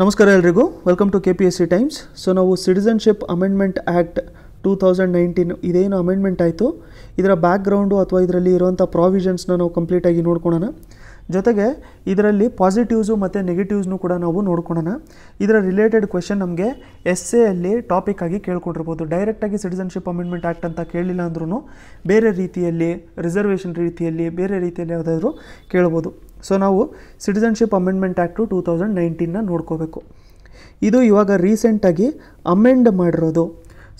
ನಮಸ್ಕಾರ ಎಲ್ರಿಗೂ welcome to K P S C times so ನಾವು citizenship amendment act two thousand nineteen ಇದೇನು amendment ಆಯಿತು ಇದರ ಬ್ಯಾಕ್ಗ್ರೌಂಡು ಅಥವಾ ಇದರಲ್ಲಿ ಇರುವಂಥ ಪ್ರಾವಿಷನ್ಸ್ನ ನಾವು ಕಂಪ್ಲೀಟಾಗಿ ನೋಡ್ಕೊಳೋಣ ಜೊತೆಗೆ ಇದರಲ್ಲಿ ಪಾಸಿಟಿವ್ಸು ಮತ್ತು ನೆಗೆಟಿವ್ಸ್ನು ಕೂಡ ನಾವು ನೋಡ್ಕೊಳ್ಳೋಣ ಇದರ ರಿಲೇಟೆಡ್ ಕ್ವೆಶನ್ ನಮಗೆ ಎಸ್ ಎಲ್ಲಿ ಟಾಪಿಕ್ ಆಗಿ ಕೇಳ್ಕೊಂಡಿರ್ಬೋದು ಡೈರೆಕ್ಟಾಗಿ ಸಿಟಿಸನ್ಶಿಪ್ ಅಮೆಂಡ್ಮೆಂಟ್ ಆ್ಯಕ್ಟ್ ಅಂತ ಕೇಳಿಲ್ಲ ಅಂದ್ರೂ ಬೇರೆ ರೀತಿಯಲ್ಲಿ ರಿಸರ್ವೇಷನ್ ರೀತಿಯಲ್ಲಿ ಬೇರೆ ರೀತಿಯಲ್ಲಿ ಯಾವುದಾದ್ರೂ ಕೇಳ್ಬೋದು ಸೊ ನಾವು citizenship amendment act two thousand ನೈನ್ಟೀನ್ನ ನೋಡ್ಕೋಬೇಕು ಇದು ಇವಾಗ ರೀಸೆಂಟಾಗಿ ಅಮೆಂಡ್ ಮಾಡಿರೋದು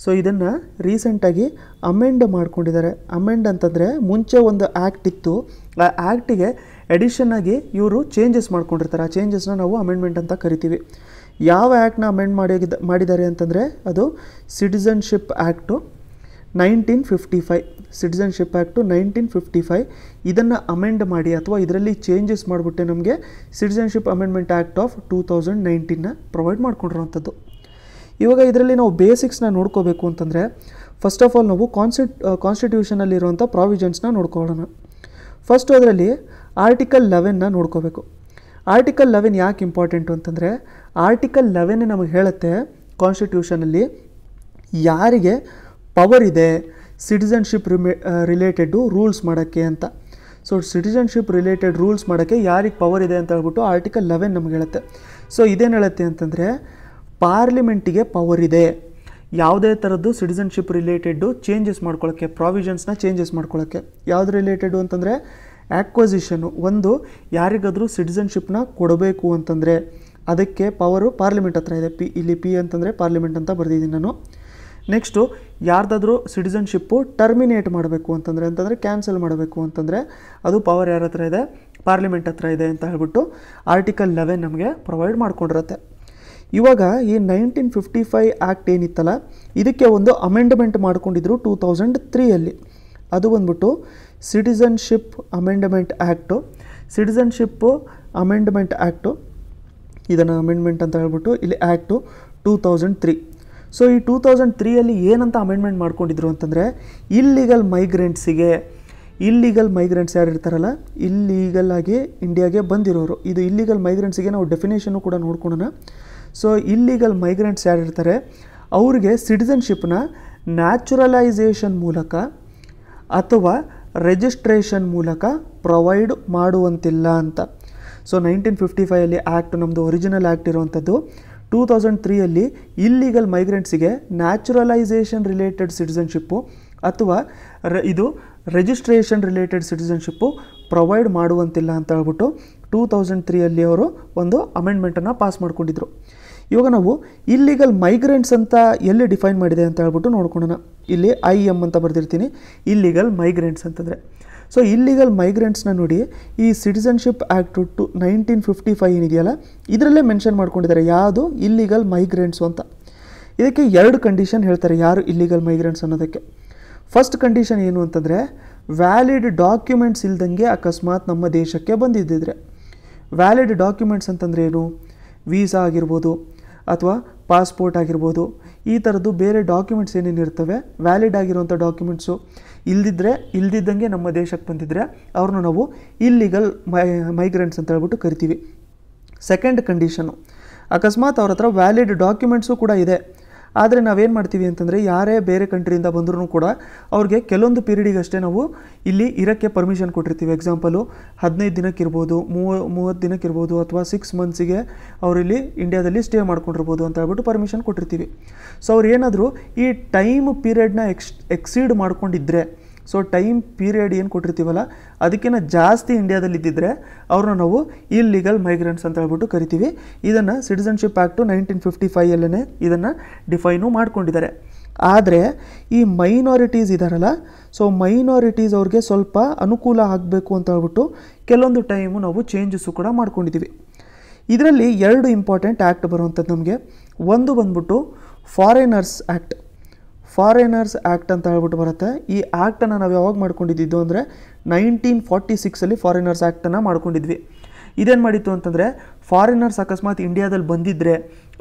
ಸೊ ಇದನ್ನು ರೀಸೆಂಟಾಗಿ ಅಮೆಂಡ್ ಮಾಡ್ಕೊಂಡಿದ್ದಾರೆ ಅಮೆಂಡ್ ಅಂತಂದರೆ ಮುಂಚೆ ಒಂದು ಆ್ಯಕ್ಟ್ ಇತ್ತು ಆ ಆ್ಯಕ್ಟಿಗೆ ಎಡಿಷನ್ನಾಗಿ ಇವರು ಚೇಂಜಸ್ ಮಾಡ್ಕೊಂಡಿರ್ತಾರೆ ಆ ಚೇಂಜಸ್ನ ನಾವು ಅಮೆಂಡ್ಮೆಂಟ್ ಅಂತ ಕರಿತೀವಿ ಯಾವ ಆ್ಯಕ್ಟ್ನ ಅಮೆಂಡ್ ಮಾಡಿದ ಮಾಡಿದ್ದಾರೆ ಅಂತಂದರೆ ಅದು citizenship act nineteen fifty five citizenship act nineteen fifty five ಇದನ್ನು ಅಮೆಂಡ್ ಮಾಡಿ ಅಥವಾ ಇದರಲ್ಲಿ ಚೇಂಜಸ್ ಮಾಡಿಬಿಟ್ಟೆ ನಮಗೆ citizenship amendment act of two thousand ನೈನ್ಟೀನ್ನ ಪ್ರೊವೈಡ್ ಮಾಡ್ಕೊಂಡಿರೋವಂಥದ್ದು ಇವಾಗ ಇದರಲ್ಲಿ ನಾವು ಬೇಸಿಕ್ಸ್ನ ನೋಡ್ಕೋಬೇಕು ಅಂತಂದರೆ ಫಸ್ಟ್ ಆಫ್ ಆಲ್ ನಾವು ಕಾನ್ಸ್ಟಿ ಕಾನ್ಸ್ಟಿಟ್ಯೂಷನಲ್ಲಿರುವಂಥ ಪ್ರಾವಿಜನ್ಸ್ನ ನೋಡ್ಕೊಳ್ಳೋಣ ಫಸ್ಟು ಅದರಲ್ಲಿ ಆರ್ಟಿಕಲ್ ಲೆವೆನ್ನ ನೋಡ್ಕೋಬೇಕು ಆರ್ಟಿಕಲ್ ಲೆವೆನ್ ಯಾಕೆ ಇಂಪಾರ್ಟೆಂಟು ಅಂತಂದರೆ ಆರ್ಟಿಕಲ್ ಲೆವೆನ್ ನಮಗೆ ಹೇಳುತ್ತೆ ಕಾನ್ಸ್ಟಿಟ್ಯೂಷನಲ್ಲಿ ಯಾರಿಗೆ ಪವರ್ ಇದೆ ಸಿಟಿಸನ್ಶಿಪ್ ರಿಮೇ ರಿಲೇಟೆಡು ರೂಲ್ಸ್ ಮಾಡೋಕ್ಕೆ ಅಂತ ಸೊ ಸಿಟಿಸನ್ಶಿಪ್ ರಿಲೇಟೆಡ್ ರೂಲ್ಸ್ ಮಾಡೋಕ್ಕೆ ಯಾರಿಗೆ ಪವರ್ ಇದೆ ಅಂತ ಹೇಳ್ಬಿಟ್ಟು ಆರ್ಟಿಕಲ್ ಲೆವೆನ್ ನಮ್ಗೆ ಹೇಳುತ್ತೆ ಸೊ ಇದೇನು ಹೇಳುತ್ತೆ ಅಂತಂದರೆ ಪಾರ್ಲಿಮೆಂಟಿಗೆ ಪವರ್ ಇದೆ ಯಾವುದೇ ಥರದ್ದು ಸಿಟಿಸನ್ಶಿಪ್ ರಿಲೇಟೆಡ್ಡು ಚೇಂಜಸ್ ಮಾಡ್ಕೊಳ್ಳೋಕ್ಕೆ ಪ್ರಾವಿಷನ್ಸ್ನ ಚೇಂಜಸ್ ಮಾಡ್ಕೊಳ್ಳೋಕ್ಕೆ ಯಾವ್ದು ರಿಲೇಟೆಡು ಅಂತಂದರೆ ಆ್ಯಕ್ವಸಿಷನು ಒಂದು ಯಾರಿಗಾದರೂ ಸಿಟಿಸನ್ಶಿಪ್ನ ಕೊಡಬೇಕು ಅಂತಂದರೆ ಅದಕ್ಕೆ ಪವರು ಪಾರ್ಲಿಮೆಂಟ್ ಹತ್ರ ಇದೆ ಪಿ ಇಲ್ಲಿ ಪಿ ಅಂತಂದರೆ ಪಾರ್ಲಿಮೆಂಟ್ ಅಂತ ಬರೆದಿದ್ದೀನಿ ನಾನು ನೆಕ್ಸ್ಟು ಯಾರ್ದಾದ್ರೂ ಸಿಟಿಸನ್ಶಿಪ್ಪು ಟರ್ಮಿನೇಟ್ ಮಾಡಬೇಕು ಅಂತಂದರೆ ಅಂತಂದರೆ ಕ್ಯಾನ್ಸಲ್ ಮಾಡಬೇಕು ಅಂತಂದರೆ ಅದು ಪವರ್ ಯಾರ ಹತ್ರ ಇದೆ ಪಾರ್ಲಿಮೆಂಟ್ ಹತ್ರ ಇದೆ ಅಂತ ಹೇಳ್ಬಿಟ್ಟು ಆರ್ಟಿಕಲ್ ಲೆವೆನ್ ನಮಗೆ ಪ್ರೊವೈಡ್ ಮಾಡ್ಕೊಂಡಿರುತ್ತೆ ಇವಾಗ ಈ ನೈನ್ಟೀನ್ ಫಿಫ್ಟಿ ಫೈವ್ ಆ್ಯಕ್ಟ್ ಏನಿತ್ತಲ್ಲ ಇದಕ್ಕೆ ಒಂದು ಅಮೆಂಡ್ಮೆಂಟ್ ಮಾಡ್ಕೊಂಡಿದ್ರು ಟೂ ತೌಸಂಡ್ ತ್ರೀಯಲ್ಲಿ ಅದು ಬಂದ್ಬಿಟ್ಟು citizenship amendment act citizenship amendment act ಇದನ್ನು ಅಮೆಂಡ್ಮೆಂಟ್ ಅಂತ ಹೇಳ್ಬಿಟ್ಟು ಇಲ್ಲಿ act two thousand three so ಈ ಟೂ ತೌಸಂಡ್ ತ್ರೀಯಲ್ಲಿ ಏನಂತ ಅಮೆಂಡ್ಮೆಂಟ್ ಮಾಡ್ಕೊಂಡಿದ್ರು ಅಂತಂದರೆ ಇಲ್ಲಿಗಲ್ ಮೈಗ್ರೆಂಟ್ಸಿಗೆ ಇಲ್ಲಿಗಲ್ ಮೈಗ್ರೆಂಟ್ಸ್ ಯಾರು ಇರ್ತಾರಲ್ಲ ಇಲ್ಲಿಗಲ್ ಆಗಿ ಇಂಡಿಯಾಗೆ ಬಂದಿರೋರು ಇದು ಇಲ್ಲಿಗಲ್ ಮೈಗ್ರೆಂಟ್ಸಿಗೆ ನಾವು ಡೆಫಿನೇಷನ್ನು ಕೂಡ ನೋಡ್ಕೊಳೋಣ ಸೊ ಇಲ್ಲೀಗಲ್ ಮೈಗ್ರೆಂಟ್ಸ್ ಯಾರು ಇರ್ತಾರೆ ಅವ್ರಿಗೆ ಸಿಟಿಸನ್ಶಿಪ್ನ ನ್ಯಾಚುರಲೈಸೇಷನ್ ಮೂಲಕ ಅಥವಾ ರಿಜಿಸ್ಟ್ರೇಷನ್ ಮೂಲಕ ಪ್ರೊವೈಡ್ ಮಾಡುವಂತಿಲ್ಲ ಅಂತ ಸೊ ನೈನ್ಟೀನ್ ಫಿಫ್ಟಿ ಫೈವಲ್ಲಿ ಆ್ಯಕ್ಟ್ ನಮ್ಮದು ಒರಿಜಿನಲ್ ಆ್ಯಕ್ಟ್ ಇರುವಂಥದ್ದು ಟೂ ತೌಸಂಡ್ ತ್ರೀಯಲ್ಲಿ ಇಲ್ಲೀಗಲ್ ಮೈಗ್ರೆಂಟ್ಸಿಗೆ ನ್ಯಾಚುರಲೈಸೇಷನ್ ರಿಲೇಟೆಡ್ ಸಿಟಿಸನ್ಶಿಪ್ಪು ಅಥವಾ ರ ಇದು ರಿಜಿಸ್ಟ್ರೇಷನ್ ರಿಲೇಟೆಡ್ ಸಿಟಿಸನ್ಶಿಪ್ಪು ಪ್ರೊವೈಡ್ ಮಾಡುವಂತಿಲ್ಲ ಅಂತ ಹೇಳ್ಬಿಟ್ಟು ಟೂ ತೌಸಂಡ್ ತ್ರೀಯಲ್ಲಿ ಅವರು ಒಂದು ಅಮೆಂಡ್ಮೆಂಟನ್ನು ಪಾಸ್ ಮಾಡ್ಕೊಂಡಿದ್ರು ಇವಾಗ ನಾವು ಇಲ್ಲಿಗಲ್ ಮೈಗ್ರೆಂಟ್ಸ್ ಅಂತ ಎಲ್ಲಿ ಡಿಫೈನ್ ಮಾಡಿದೆ ಅಂತ ಹೇಳ್ಬಿಟ್ಟು ನೋಡ್ಕೊಳೋಣ ಇಲ್ಲಿ ಐ ಎಮ್ ಅಂತ ಬರೆದಿರ್ತೀನಿ ಇಲ್ಲಿಗಲ್ ಮೈಗ್ರೆಂಟ್ಸ್ ಅಂತಂದರೆ ಸೊ ಇಲ್ಲಿಗಲ್ ಮೈಗ್ರೆಂಟ್ಸ್ನ ನೋಡಿ ಈ citizenship act to nineteen fifty five ಏನಿದೆಯಲ್ಲ ಇದರಲ್ಲೇ ಮೆನ್ಷನ್ ಮಾಡ್ಕೊಂಡಿದ್ದಾರೆ ಯಾವುದು ಇಲ್ಲಿಗಲ್ ಮೈಗ್ರೆಂಟ್ಸು ಅಂತ ಇದಕ್ಕೆ ಎರಡು ಕಂಡೀಷನ್ ಹೇಳ್ತಾರೆ ಯಾರು ಇಲ್ಲಿಗಲ್ ಮೈಗ್ರೆಂಟ್ಸ್ ಅನ್ನೋದಕ್ಕೆ ಫಸ್ಟ್ ಕಂಡೀಷನ್ ಏನು ಅಂತಂದರೆ ವ್ಯಾಲಿಡ್ ಡಾಕ್ಯುಮೆಂಟ್ಸ್ ಇಲ್ದಂಗೆ ಅಕಸ್ಮಾತ್ ನಮ್ಮ ದೇಶಕ್ಕೆ ಬಂದಿದ್ದಿದ್ರೆ ವ್ಯಾಲಿಡ್ ಡಾಕ್ಯುಮೆಂಟ್ಸ್ ಅಂತಂದರೆ ಏನು ವೀಸಾ ಆಗಿರ್ಬೋದು ಅಥವಾ ಪಾಸ್ಪೋರ್ಟ್ ಆಗಿರ್ಬೋದು ಈ ಥರದ್ದು ಬೇರೆ ಡಾಕ್ಯುಮೆಂಟ್ಸ್ ಏನೇನು ಇರ್ತವೆ ವ್ಯಾಲಿಡ್ ಆಗಿರುವಂಥ ಡಾಕ್ಯುಮೆಂಟ್ಸು ಇಲ್ದಿದ್ದರೆ ಇಲ್ದಿದ್ದಂಗೆ ನಮ್ಮ ದೇಶಕ್ಕೆ ಬಂದಿದ್ದರೆ ಅವ್ರನ್ನ ನಾವು ಇಲ್ಲಿಗಲ್ ಮೈ ಮೈಗ್ರೆಂಟ್ಸ್ ಅಂತ ಹೇಳ್ಬಿಟ್ಟು ಕರಿತೀವಿ ಸೆಕೆಂಡ್ ಕಂಡೀಷನು ಅಕಸ್ಮಾತ್ ಅವ್ರ ಹತ್ರ ವ್ಯಾಲಿಡ್ ಡಾಕ್ಯುಮೆಂಟ್ಸು ಕೂಡ ಇದೆ ಆದರೆ ನಾವೇನು ಮಾಡ್ತೀವಿ ಅಂತಂದರೆ ಯಾರೇ ಬೇರೆ ಕಂಟ್ರಿಯಿಂದ ಬಂದರೂ ಕೂಡ ಅವ್ರಿಗೆ ಕೆಲವೊಂದು ಪೀರಿಯಡಿಗಷ್ಟೇ ನಾವು ಇಲ್ಲಿ ಇರೋಕ್ಕೆ ಪರ್ಮಿಷನ್ ಕೊಟ್ಟಿರ್ತೀವಿ ಎಕ್ಸಾಂಪಲು ಹದಿನೈದು ಇರ್ಬೋದು ಮೂವ ಮೂವತ್ತು ಇರ್ಬೋದು ಅಥವಾ ಸಿಕ್ಸ್ ಮಂತ್ಸಿಗೆ ಅವರಿಲ್ಲಿ ಇಂಡಿಯಾದಲ್ಲಿ ಸ್ಟೇ ಮಾಡ್ಕೊಂಡಿರ್ಬೋದು ಅಂತ ಹೇಳ್ಬಿಟ್ಟು ಪರ್ಮಿಷನ್ ಕೊಟ್ಟಿರ್ತೀವಿ ಸೊ ಅವ್ರು ಏನಾದರೂ ಈ ಟೈಮ್ ಪೀರಿಯಡ್ನ ಎಕ್ಸ್ ಎಕ್ಸೀಡ್ ಮಾಡ್ಕೊಂಡಿದ್ದರೆ ಸೊ ಟೈಮ್ ಪೀರಿಯಡ್ ಏನು ಕೊಟ್ಟಿರ್ತೀವಲ್ಲ ಅದಕ್ಕಿಂತ ಜಾಸ್ತಿ ಇಂಡಿಯಾದಲ್ಲಿ ಇದ್ದಿದ್ರೆ ಅವ್ರನ್ನ ನಾವು ಇಲ್ಲಿಗಲ್ ಮೈಗ್ರೆಂಟ್ಸ್ ಅಂತ ಹೇಳ್ಬಿಟ್ಟು ಕರಿತೀವಿ ಇದನ್ನು ಸಿಟಿಸನ್ಶಿಪ್ ಆ್ಯಕ್ಟು ನೈನ್ಟೀನ್ ಫಿಫ್ಟಿ ಫೈವಲ್ಲೇ ಇದನ್ನು ಡಿಫೈನು ಮಾಡ್ಕೊಂಡಿದ್ದಾರೆ ಆದರೆ ಈ ಮೈನಾರಿಟೀಸ್ ಇದ್ದಾರಲ್ಲ ಸೊ ಮೈನಾರಿಟೀಸ್ ಅವ್ರಿಗೆ ಸ್ವಲ್ಪ ಅನುಕೂಲ ಆಗಬೇಕು ಅಂತ ಹೇಳ್ಬಿಟ್ಟು ಕೆಲವೊಂದು ಟೈಮು ನಾವು ಚೇಂಜಸ್ಸು ಕೂಡ ಮಾಡ್ಕೊಂಡಿದ್ದೀವಿ ಇದರಲ್ಲಿ ಎರಡು ಇಂಪಾರ್ಟೆಂಟ್ ಆ್ಯಕ್ಟ್ ಬರುವಂಥದ್ದು ನಮಗೆ ಒಂದು ಬಂದ್ಬಿಟ್ಟು ಫಾರಿನರ್ಸ್ ಆ್ಯಕ್ಟ್ ಫಾರಿನರ್ಸ್ ಆ್ಯಕ್ಟ್ ಅಂತ ಹೇಳ್ಬಿಟ್ಟು ಬರುತ್ತೆ ಈ ಆ್ಯಕ್ಟನ್ನು ನಾವು ಯಾವಾಗ ಮಾಡ್ಕೊಂಡಿದ್ದು ಅಂದರೆ ನೈನ್ಟೀನ್ ಫಾರ್ಟಿ ಸಿಕ್ಸಲ್ಲಿ ಫಾರಿನರ್ಸ್ ಆ್ಯಕ್ಟನ್ನು ಮಾಡ್ಕೊಂಡಿದ್ವಿ ಇದೇನು ಮಾಡಿತ್ತು ಅಂತಂದರೆ ಫಾರಿನರ್ಸ್ ಅಕಸ್ಮಾತ್ ಇಂಡಿಯಾದಲ್ಲಿ ಬಂದಿದ್ದರೆ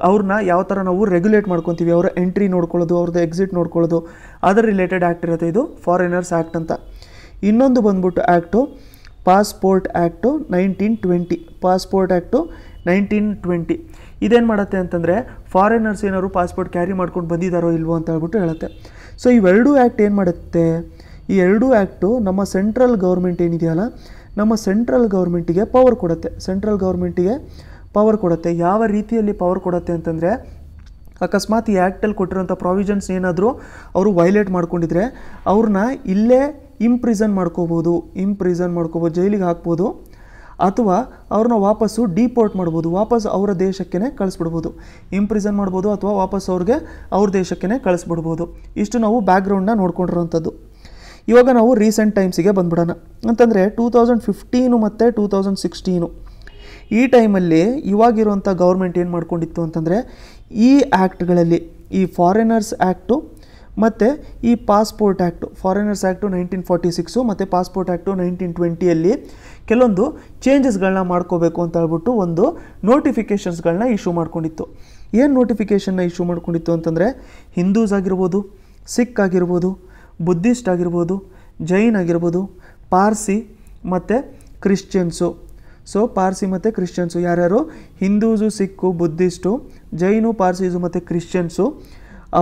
ಅವ್ರನ್ನ ಯಾವ ಥರ ನಾವು ರೆಗ್ಯುಲೇಟ್ ಮಾಡ್ಕೊತೀವಿ ಅವರ ಎಂಟ್ರಿ ನೋಡ್ಕೊಳ್ಳೋದು ಅವ್ರದ್ದು ಎಕ್ಸಿಟ್ ನೋಡ್ಕೊಳ್ಳೋದು ಅದರ ರಿಲೇಟೆಡ್ ಆ್ಯಕ್ಟ್ ಇರುತ್ತೆ ಇದು ಫಾರಿನರ್ಸ್ ಆ್ಯಕ್ಟ್ ಅಂತ ಇನ್ನೊಂದು ಬಂದ್ಬಿಟ್ಟು act passport act nineteen twenty passport act nineteen twenty ಇದೇನು ಮಾಡುತ್ತೆ ಅಂತಂದರೆ ಫಾರಿನರ್ಸ್ ಏನಾದ್ರು ಪಾಸ್ಪೋರ್ಟ್ ಕ್ಯಾರಿ ಮಾಡ್ಕೊಂಡು ಬಂದಿದ್ದಾರೋ ಇಲ್ವೋ ಅಂತ ಹೇಳ್ಬಿಟ್ಟು ಹೇಳುತ್ತೆ ಸೊ ಇವೆರಡೂ ಆ್ಯಕ್ಟ್ ಏನು ಮಾಡುತ್ತೆ ಈ ಎರಡೂ ಆ್ಯಕ್ಟು ನಮ್ಮ ಸೆಂಟ್ರಲ್ ಗೌರ್ಮೆಂಟ್ ಏನಿದೆಯಲ್ಲ ನಮ್ಮ ಸೆಂಟ್ರಲ್ ಗೌರ್ಮೆಂಟಿಗೆ ಪವರ್ ಕೊಡುತ್ತೆ ಸೆಂಟ್ರಲ್ ಗೌರ್ಮೆಂಟಿಗೆ ಪವರ್ ಕೊಡುತ್ತೆ ಯಾವ ರೀತಿಯಲ್ಲಿ ಪವರ್ ಕೊಡುತ್ತೆ ಅಂತಂದರೆ ಅಕಸ್ಮಾತ್ ಈ ಆ್ಯಕ್ಟಲ್ಲಿ ಕೊಟ್ಟಿರೋಂಥ ಪ್ರಾವಿಷನ್ಸ್ ಏನಾದರೂ ಅವರು ವೈಲೇಟ್ ಮಾಡ್ಕೊಂಡಿದ್ರೆ ಅವ್ರನ್ನ ಇಲ್ಲೇ ಇಂಪ್ರಿಸನ್ ಮಾಡ್ಕೋಬೋದು ಇಂಪ್ರಿಸನ್ ಮಾಡ್ಕೋಬೋದು ಜೈಲಿಗೆ ಹಾಕ್ಬೋದು ಅಥವಾ ಅವ್ರನ್ನ ವಾಪಸ್ಸು ಡಿಪೋರ್ಟ್ ಮಾಡ್ಬೋದು ವಾಪಸ್ ಅವರ ದೇಶಕ್ಕೇ ಕಳಿಸ್ಬಿಡ್ಬೋದು ಇಂಪ್ರಿಸನ್ ಮಾಡ್ಬೋದು ಅಥವಾ ವಾಪಸ್ ಅವ್ರಿಗೆ ಅವ್ರ ದೇಶಕ್ಕೆ ಕಳಿಸ್ಬಿಡ್ಬೋದು ಇಷ್ಟು ನಾವು ಬ್ಯಾಕ್ಗ್ರೌಂಡನ್ನ ನೋಡ್ಕೊಂಡಿರೋಂಥದ್ದು ಇವಾಗ ನಾವು ರೀಸೆಂಟ್ ಟೈಮ್ಸಿಗೆ ಬಂದ್ಬಿಡೋಣ ಅಂತಂದರೆ ಟೂ ತೌಸಂಡ್ ಫಿಫ್ಟೀನು ಮತ್ತು ಟೂ ತೌಸಂಡ್ ಸಿಕ್ಸ್ಟೀನು ಈ ಟೈಮಲ್ಲಿ ಇವಾಗಿರುವಂಥ ಗೌರ್ಮೆಂಟ್ ಏನು ಮಾಡ್ಕೊಂಡಿತ್ತು ಅಂತಂದರೆ ಈ ಆ್ಯಕ್ಟ್ಗಳಲ್ಲಿ ಈ ಫಾರಿನರ್ಸ್ ಆ್ಯಕ್ಟು ಮತ್ತು ಈ passport act foreigners act nineteen forty six ಮತ್ತು ಪಾಸ್ಪೋರ್ಟ್ ಆ್ಯಕ್ಟು ನೈನ್ಟೀನ್ ಟ್ವೆಂಟಿಯಲ್ಲಿ ಕೆಲವೊಂದು ಚೇಂಜಸ್ಗಳನ್ನ ಮಾಡ್ಕೋಬೇಕು ಅಂತ ಹೇಳ್ಬಿಟ್ಟು ಒಂದು ನೋಟಿಫಿಕೇಷನ್ಸ್ಗಳನ್ನ ಇಶ್ಯೂ ಮಾಡ್ಕೊಂಡಿತ್ತು ಏನು ನೋಟಿಫಿಕೇಷನ್ನ ಇಶ್ಯೂ ಮಾಡ್ಕೊಂಡಿತ್ತು ಅಂತಂದರೆ ಹಿಂದೂಸ್ ಆಗಿರ್ಬೋದು ಸಿಖ್ ಆಗಿರ್ಬೋದು ಬುದ್ಧಿಸ್ಟ್ ಆಗಿರ್ಬೋದು ಜೈನ್ ಆಗಿರ್ಬೋದು ಪಾರ್ಸಿ ಮತ್ತು ಕ್ರಿಶ್ಚಿಯನ್ಸು ಸೊ ಪಾರ್ಸಿ ಮತ್ತು ಕ್ರಿಶ್ಚಿಯನ್ಸು ಯಾರ್ಯಾರು ಹಿಂದೂಸು ಸಿಕ್ಕು ಬುದ್ಧಿಸ್ಟು ಜೈನು ಪಾರ್ಸೀಸು ಮತ್ತು ಕ್ರಿಶ್ಚಿಯನ್ಸು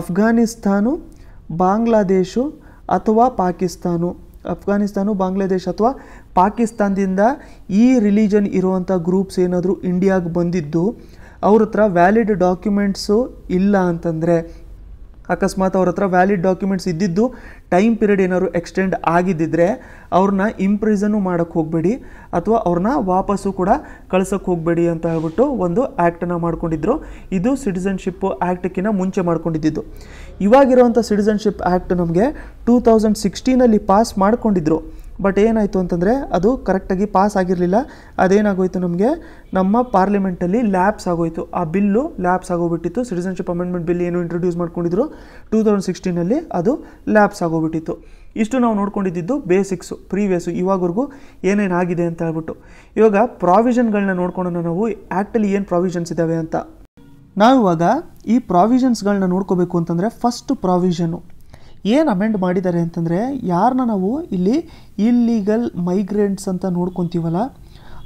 ಅಫ್ಘಾನಿಸ್ತಾನು ಬಾಂಗ್ಲಾದೇಶು ಅಥವಾ ಪಾಕಿಸ್ತಾನು ಅಫ್ಘಾನಿಸ್ತಾನು ಬಾಂಗ್ಲಾದೇಶ ಅಥವಾ ಪಾಕಿಸ್ತಾನದಿಂದ ಈ ರಿಲಿಜನ್ ಇರುವಂಥ ಗ್ರೂಪ್ಸ್ ಏನಾದರೂ ಇಂಡಿಯಾಗೆ ಬಂದಿದ್ದು ಅವ್ರ ಹತ್ರ ವ್ಯಾಲಿಡ್ ಡಾಕ್ಯುಮೆಂಟ್ಸು ಇಲ್ಲ ಅಂತಂದರೆ ಅಕಸ್ಮಾತ್ ಅವ್ರ ಹತ್ರ ವ್ಯಾಲಿಡ್ ಡಾಕ್ಯುಮೆಂಟ್ಸ್ ಇದ್ದಿದ್ದು ಟೈಮ್ ಪೀರಿಯಡ್ ಏನಾದ್ರು ಎಕ್ಸ್ಟೆಂಡ್ ಆಗಿದ್ದಿದ್ರೆ ಅವ್ರನ್ನ ಇಂಪ್ರಿಸನ್ನು ಮಾಡೋಕ್ಕೆ ಹೋಗಬೇಡಿ ಅಥವಾ ಅವ್ರನ್ನ ವಾಪಸ್ಸು ಕೂಡ ಕಳ್ಸೋಕ್ಕೆ ಹೋಗಬೇಡಿ ಅಂತ ಹೇಳ್ಬಿಟ್ಟು ಒಂದು ಆ್ಯಕ್ಟನ್ನು ಮಾಡ್ಕೊಂಡಿದ್ರು ಇದು ಸಿಟಿಸನ್ಶಿಪ್ ಆ್ಯಕ್ಟಕ್ಕಿಂತ ಮುಂಚೆ ಮಾಡ್ಕೊಂಡಿದ್ದು ಇವಾಗಿರುವಂಥ ಸಿಟಿಸನ್ಶಿಪ್ ಆ್ಯಕ್ಟ್ ನಮಗೆ ಟೂ ತೌಸಂಡ್ ಸಿಕ್ಸ್ಟೀನಲ್ಲಿ ಪಾಸ್ ಮಾಡ್ಕೊಂಡಿದ್ರು ಬಟ್ ಏನಾಯಿತು ಅಂತಂದರೆ ಅದು ಕರೆಕ್ಟಾಗಿ ಪಾಸ್ ಆಗಿರಲಿಲ್ಲ ಅದೇನಾಗೋಯಿತು ನಮಗೆ ನಮ್ಮ ಪಾರ್ಲಿಮೆಂಟಲ್ಲಿ ಲ್ಯಾಬ್ಸ್ ಆಗೋಯಿತು ಆ ಬಿಲ್ಲು ಲ್ಯಾಬ್ಸ್ ಆಗೋಗ್ಬಿಟ್ಟಿತ್ತು ಸಿಟಿಸನ್ಶಿಪ್ ಅಮೆಂಡ್ಮೆಂಟ್ ಬಿಲ್ ಏನು ಇಂಟ್ರೊಡ್ಯೂಸ್ ಮಾಡ್ಕೊಂಡಿದ್ರು ಟೂ ತೌಸಂಡ್ ಸಿಕ್ಸ್ಟೀನಲ್ಲಿ ಅದು ಲ್ಯಾಬ್ಸ್ ಆಗೋಗ್ಬಿಟ್ಟಿತ್ತು ಇಷ್ಟು ನಾವು ನೋಡ್ಕೊಂಡಿದ್ದು ಬೇಸಿಕ್ಸು ಪ್ರೀವಿಯಸ್ಸು ಇವಾಗವರೆಗೂ ಏನೇನು ಆಗಿದೆ ಅಂತ ಹೇಳ್ಬಿಟ್ಟು ಇವಾಗ ಪ್ರಾವಿಷನ್ಗಳನ್ನ ನೋಡ್ಕೊಳ್ಳೋಣ ನಾವು ಆ್ಯಕ್ಟಲ್ಲಿ ಏನು ಪ್ರಾವಿಷನ್ಸ್ ಇದ್ದಾವೆ ಅಂತ ನಾವಿವಾಗ ಈ ಪ್ರಾವಿಷನ್ಸ್ಗಳನ್ನ ನೋಡ್ಕೋಬೇಕು ಅಂತಂದರೆ ಫಸ್ಟ್ ಪ್ರಾವಿಷನ್ನು ಏನು ಅಮೆಂಡ್ ಮಾಡಿದ್ದಾರೆ ಅಂತಂದರೆ ಯಾರನ್ನ ನಾವು ಇಲ್ಲಿ ಇಲ್ಲೀಗಲ್ ಮೈಗ್ರೆಂಟ್ಸ್ ಅಂತ ನೋಡ್ಕೊತೀವಲ್ಲ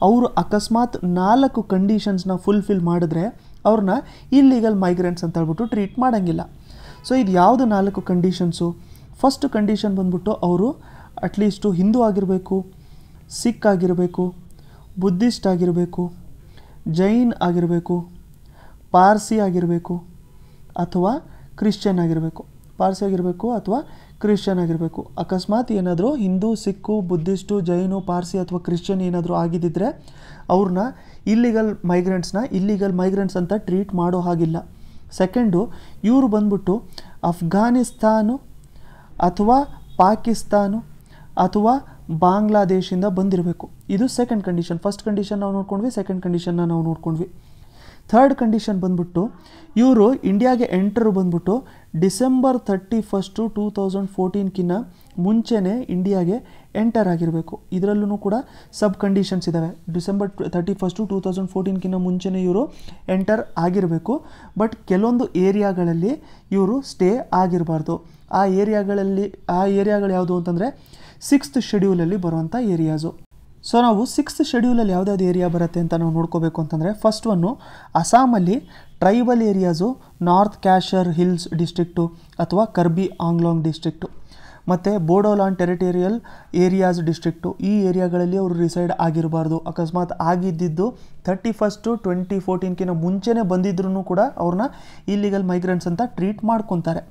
ಅವರು ಅಕಸ್ಮಾತ್ ನಾಲ್ಕು ಕಂಡೀಷನ್ಸ್ನ ಫುಲ್ಫಿಲ್ ಮಾಡಿದ್ರೆ ಅವ್ರನ್ನ ಇಲ್ಲೀಗಲ್ ಮೈಗ್ರೆಂಟ್ಸ್ ಅಂತ ಹೇಳ್ಬಿಟ್ಟು ಟ್ರೀಟ್ ಮಾಡೋಂಗಿಲ್ಲ ಸೊ ಇದು ಯಾವುದು ನಾಲ್ಕು ಕಂಡೀಷನ್ಸು ಫಸ್ಟ್ ಕಂಡೀಷನ್ ಬಂದ್ಬಿಟ್ಟು ಅವರು ಅಟ್ಲೀಸ್ಟು ಹಿಂದೂ ಆಗಿರಬೇಕು ಸಿಖ್ ಆಗಿರಬೇಕು ಬುದ್ಧಿಸ್ಟ್ ಆಗಿರಬೇಕು ಜೈನ್ ಆಗಿರಬೇಕು ಪಾರ್ಸಿ ಆಗಿರಬೇಕು ಅಥವಾ ಕ್ರಿಶ್ಚಿಯನ್ ಆಗಿರಬೇಕು ಪಾರ್ಸಿಯಾಗಿರಬೇಕು ಅಥವಾ ಕ್ರಿಶ್ಚಿಯನ್ ಆಗಿರಬೇಕು ಅಕಸ್ಮಾತ್ ಏನಾದರೂ ಹಿಂದೂ ಸಿಕ್ಕು ಬುದ್ಧಿಸ್ಟು ಜೈನು ಪಾರ್ಸಿ ಅಥವಾ ಕ್ರಿಶ್ಚಿಯನ್ ಏನಾದರೂ ಆಗಿದ್ದಿದ್ರೆ ಅವ್ರನ್ನ ಇಲ್ಲಿಗಲ್ ಮೈಗ್ರೆಂಟ್ಸ್ನ ಇಲ್ಲಿಗಲ್ ಮೈಗ್ರೆಂಟ್ಸ್ ಅಂತ ಟ್ರೀಟ್ ಮಾಡೋ ಹಾಗಿಲ್ಲ ಸೆಕೆಂಡು ಇವರು ಬಂದ್ಬಿಟ್ಟು ಅಫ್ಘಾನಿಸ್ತಾನು ಅಥವಾ ಪಾಕಿಸ್ತಾನು ಅಥವಾ ಬಾಂಗ್ಲಾದೇಶಿಂದ ಬಂದಿರಬೇಕು ಇದು ಸೆಕೆಂಡ್ ಕಂಡೀಷನ್ ಫಸ್ಟ್ ಕಂಡೀಷನ್ ನಾವು ನೋಡ್ಕೊಂಡ್ವಿ ಸೆಕೆಂಡ್ ಕಂಡೀಷನ್ನ ನಾವು ನೋಡ್ಕೊಂಡ್ವಿ ಥರ್ಡ್ ಕಂಡೀಷನ್ ಬಂದ್ಬಿಟ್ಟು ಇವರು ಇಂಡಿಯಾಗೆ ಎಂಟರು ಬಂದ್ಬಿಟ್ಟು December thirty first two thousand ಫೋರ್ಟೀನ್ಕಿನ್ನ ಮುಂಚೆನೇ ಇಂಡಿಯಾಗೆ ಎಂಟರ್ ಆಗಿರಬೇಕು ಇದರಲ್ಲೂ ಕೂಡ ಸಬ್ ಕಂಡೀಷನ್ಸ್ ಇದ್ದಾವೆ December thirty first two thousand ಫೋರ್ಟೀನ್ಕಿನ್ನ ಮುಂಚೆನೇ ಇವರು ಎಂಟರ್ ಆಗಿರಬೇಕು ಬಟ್ ಕೆಲವೊಂದು ಏರಿಯಾಗಳಲ್ಲಿ ಇವರು ಸ್ಟೇ ಆಗಿರಬಾರ್ದು ಆ ಏರಿಯಾಗಳಲ್ಲಿ ಆ ಏರಿಯಾಗಳು ಯಾವುದು ಅಂತಂದರೆ ಸಿಕ್ಸ್ತ್ ಶೆಡ್ಯೂಲಲ್ಲಿ ಬರುವಂಥ ಏರಿಯಾಸು ಸೊ ನಾವು ಸಿಕ್ಸ್ತ್ ಶೆಡ್ಯೂಲಲ್ಲಿ ಯಾವ್ದಾವ್ದು ಏರಿಯಾ ಬರುತ್ತೆ ಅಂತ ನಾವು ನೋಡ್ಕೋಬೇಕು ಅಂತಂದರೆ ಫಸ್ಟ್ ಒನ್ನು ಅಸ್ಸಾಮಲ್ಲಿ tribal areas north Cachar hills district ಅಥವಾ ಕರ್ಬಿ ಆಂಗ್ಲಾಂಗ್ ಡಿಸ್ಟಿಕ್ಟು ಮತ್ತು ಬೋಡೋಲಾನ್ ಟೆರಿಟೋರಿಯಲ್ ಏರಿಯಾಸ್ ಡಿಸ್ಟ್ರಿಕ್ಟು ಈ ಏರಿಯಾಗಳಲ್ಲಿ ಅವರು ರಿಸೈಡ್ ಆಗಿರಬಾರ್ದು ಅಕಸ್ಮಾತ್ ಆಗಿದ್ದಿದ್ದು ತರ್ಟಿ ಫಸ್ಟು ಟ್ವೆಂಟಿ ಫೋರ್ಟೀನ್ಕಿನ ಮುಂಚೆನೇ ಬಂದಿದ್ರೂ ಕೂಡ ಅವ್ರನ್ನ ಇಲ್ಲಿಗಲ್ ಮೈಗ್ರೆಂಟ್ಸ್ ಅಂತ ಟ್ರೀಟ್ ಮಾಡ್ಕೊತಾರೆ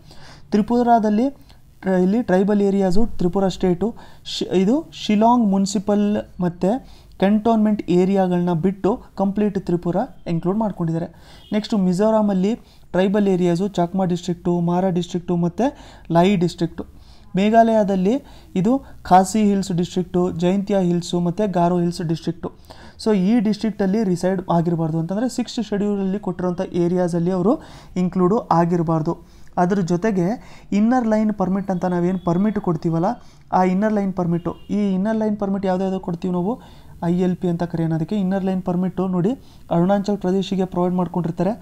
ತ್ರಿಪುರಾದಲ್ಲಿ ಇಲ್ಲಿ ಟ್ರೈಬಲ್ ಏರಿಯಾಸು ತ್ರಿಪುರ ಸ್ಟೇಟು ಶಿ ಇದು ಶಿಲಾಂಗ್ ಮುನ್ಸಿಪಲ್ ಮತ್ತು ಕಂಟೋನ್ಮೆಂಟ್ ಏರಿಯಾಗಳನ್ನ ಬಿಟ್ಟು ಕಂಪ್ಲೀಟ್ ತ್ರಿಪುರ ಇನ್ಕ್ಲೂಡ್ ಮಾಡ್ಕೊಂಡಿದ್ದಾರೆ ನೆಕ್ಸ್ಟು ಮಿಜೋರಾಮಲ್ಲಿ tribal areas Chakma district Mara district ಮತ್ತು ಲಾಯಿ ಡಿಸ್ಟ್ರಿಕ್ಟು ಮೇಘಾಲಯದಲ್ಲಿ ಇದು Khasi hills district Jaintia hills ಮತ್ತು ಗಾರೋ ಹಿಲ್ಸ್ ಡಿಸ್ಟ್ರಿಕ್ಟು ಸೊ ಈ ಡಿಸ್ಟ್ರಿಕ್ಟಲ್ಲಿ ರಿಸೈಡ್ ಆಗಿರಬಾರ್ದು ಅಂತಂದರೆ ಸಿಕ್ಸ್ತ್ ಶೆಡ್ಯೂಲಲ್ಲಿ ಕೊಟ್ಟಿರುವಂಥ ಏರಿಯಾಸಲ್ಲಿ ಅವರು ಇನ್ಕ್ಲೂಡು ಆಗಿರಬಾರ್ದು ಅದ್ರ ಜೊತೆಗೆ ಇನ್ನರ್ ಲೈನ್ ಪರ್ಮಿಟ್ ಅಂತ ನಾವೇನು ಪರ್ಮಿಟ್ ಕೊಡ್ತೀವಲ್ಲ ಆ ಇನ್ನರ್ ಲೈನ್ ಪರ್ಮಿಟು ಈ ಇನ್ನರ್ ಲೈನ್ ಪರ್ಮಿಟ್ ಯಾವುದ್ಯಾವುದೋ ಕೊಡ್ತೀವಿ ನಾವು ಐ ಎಲ್ ಪಿ ಅಂತ ಕರೆಯೋಣೋದಕ್ಕೆ ಇನ್ನರ್ ಲೈನ್ ಪರ್ಮಿಟು ನೋಡಿ ಅರುಣಾಚಲ್ ಪ್ರದೇಶಿಗೆ ಪ್ರೊವೈಡ್ ಮಾಡ್ಕೊಂಡಿರ್ತಾರೆ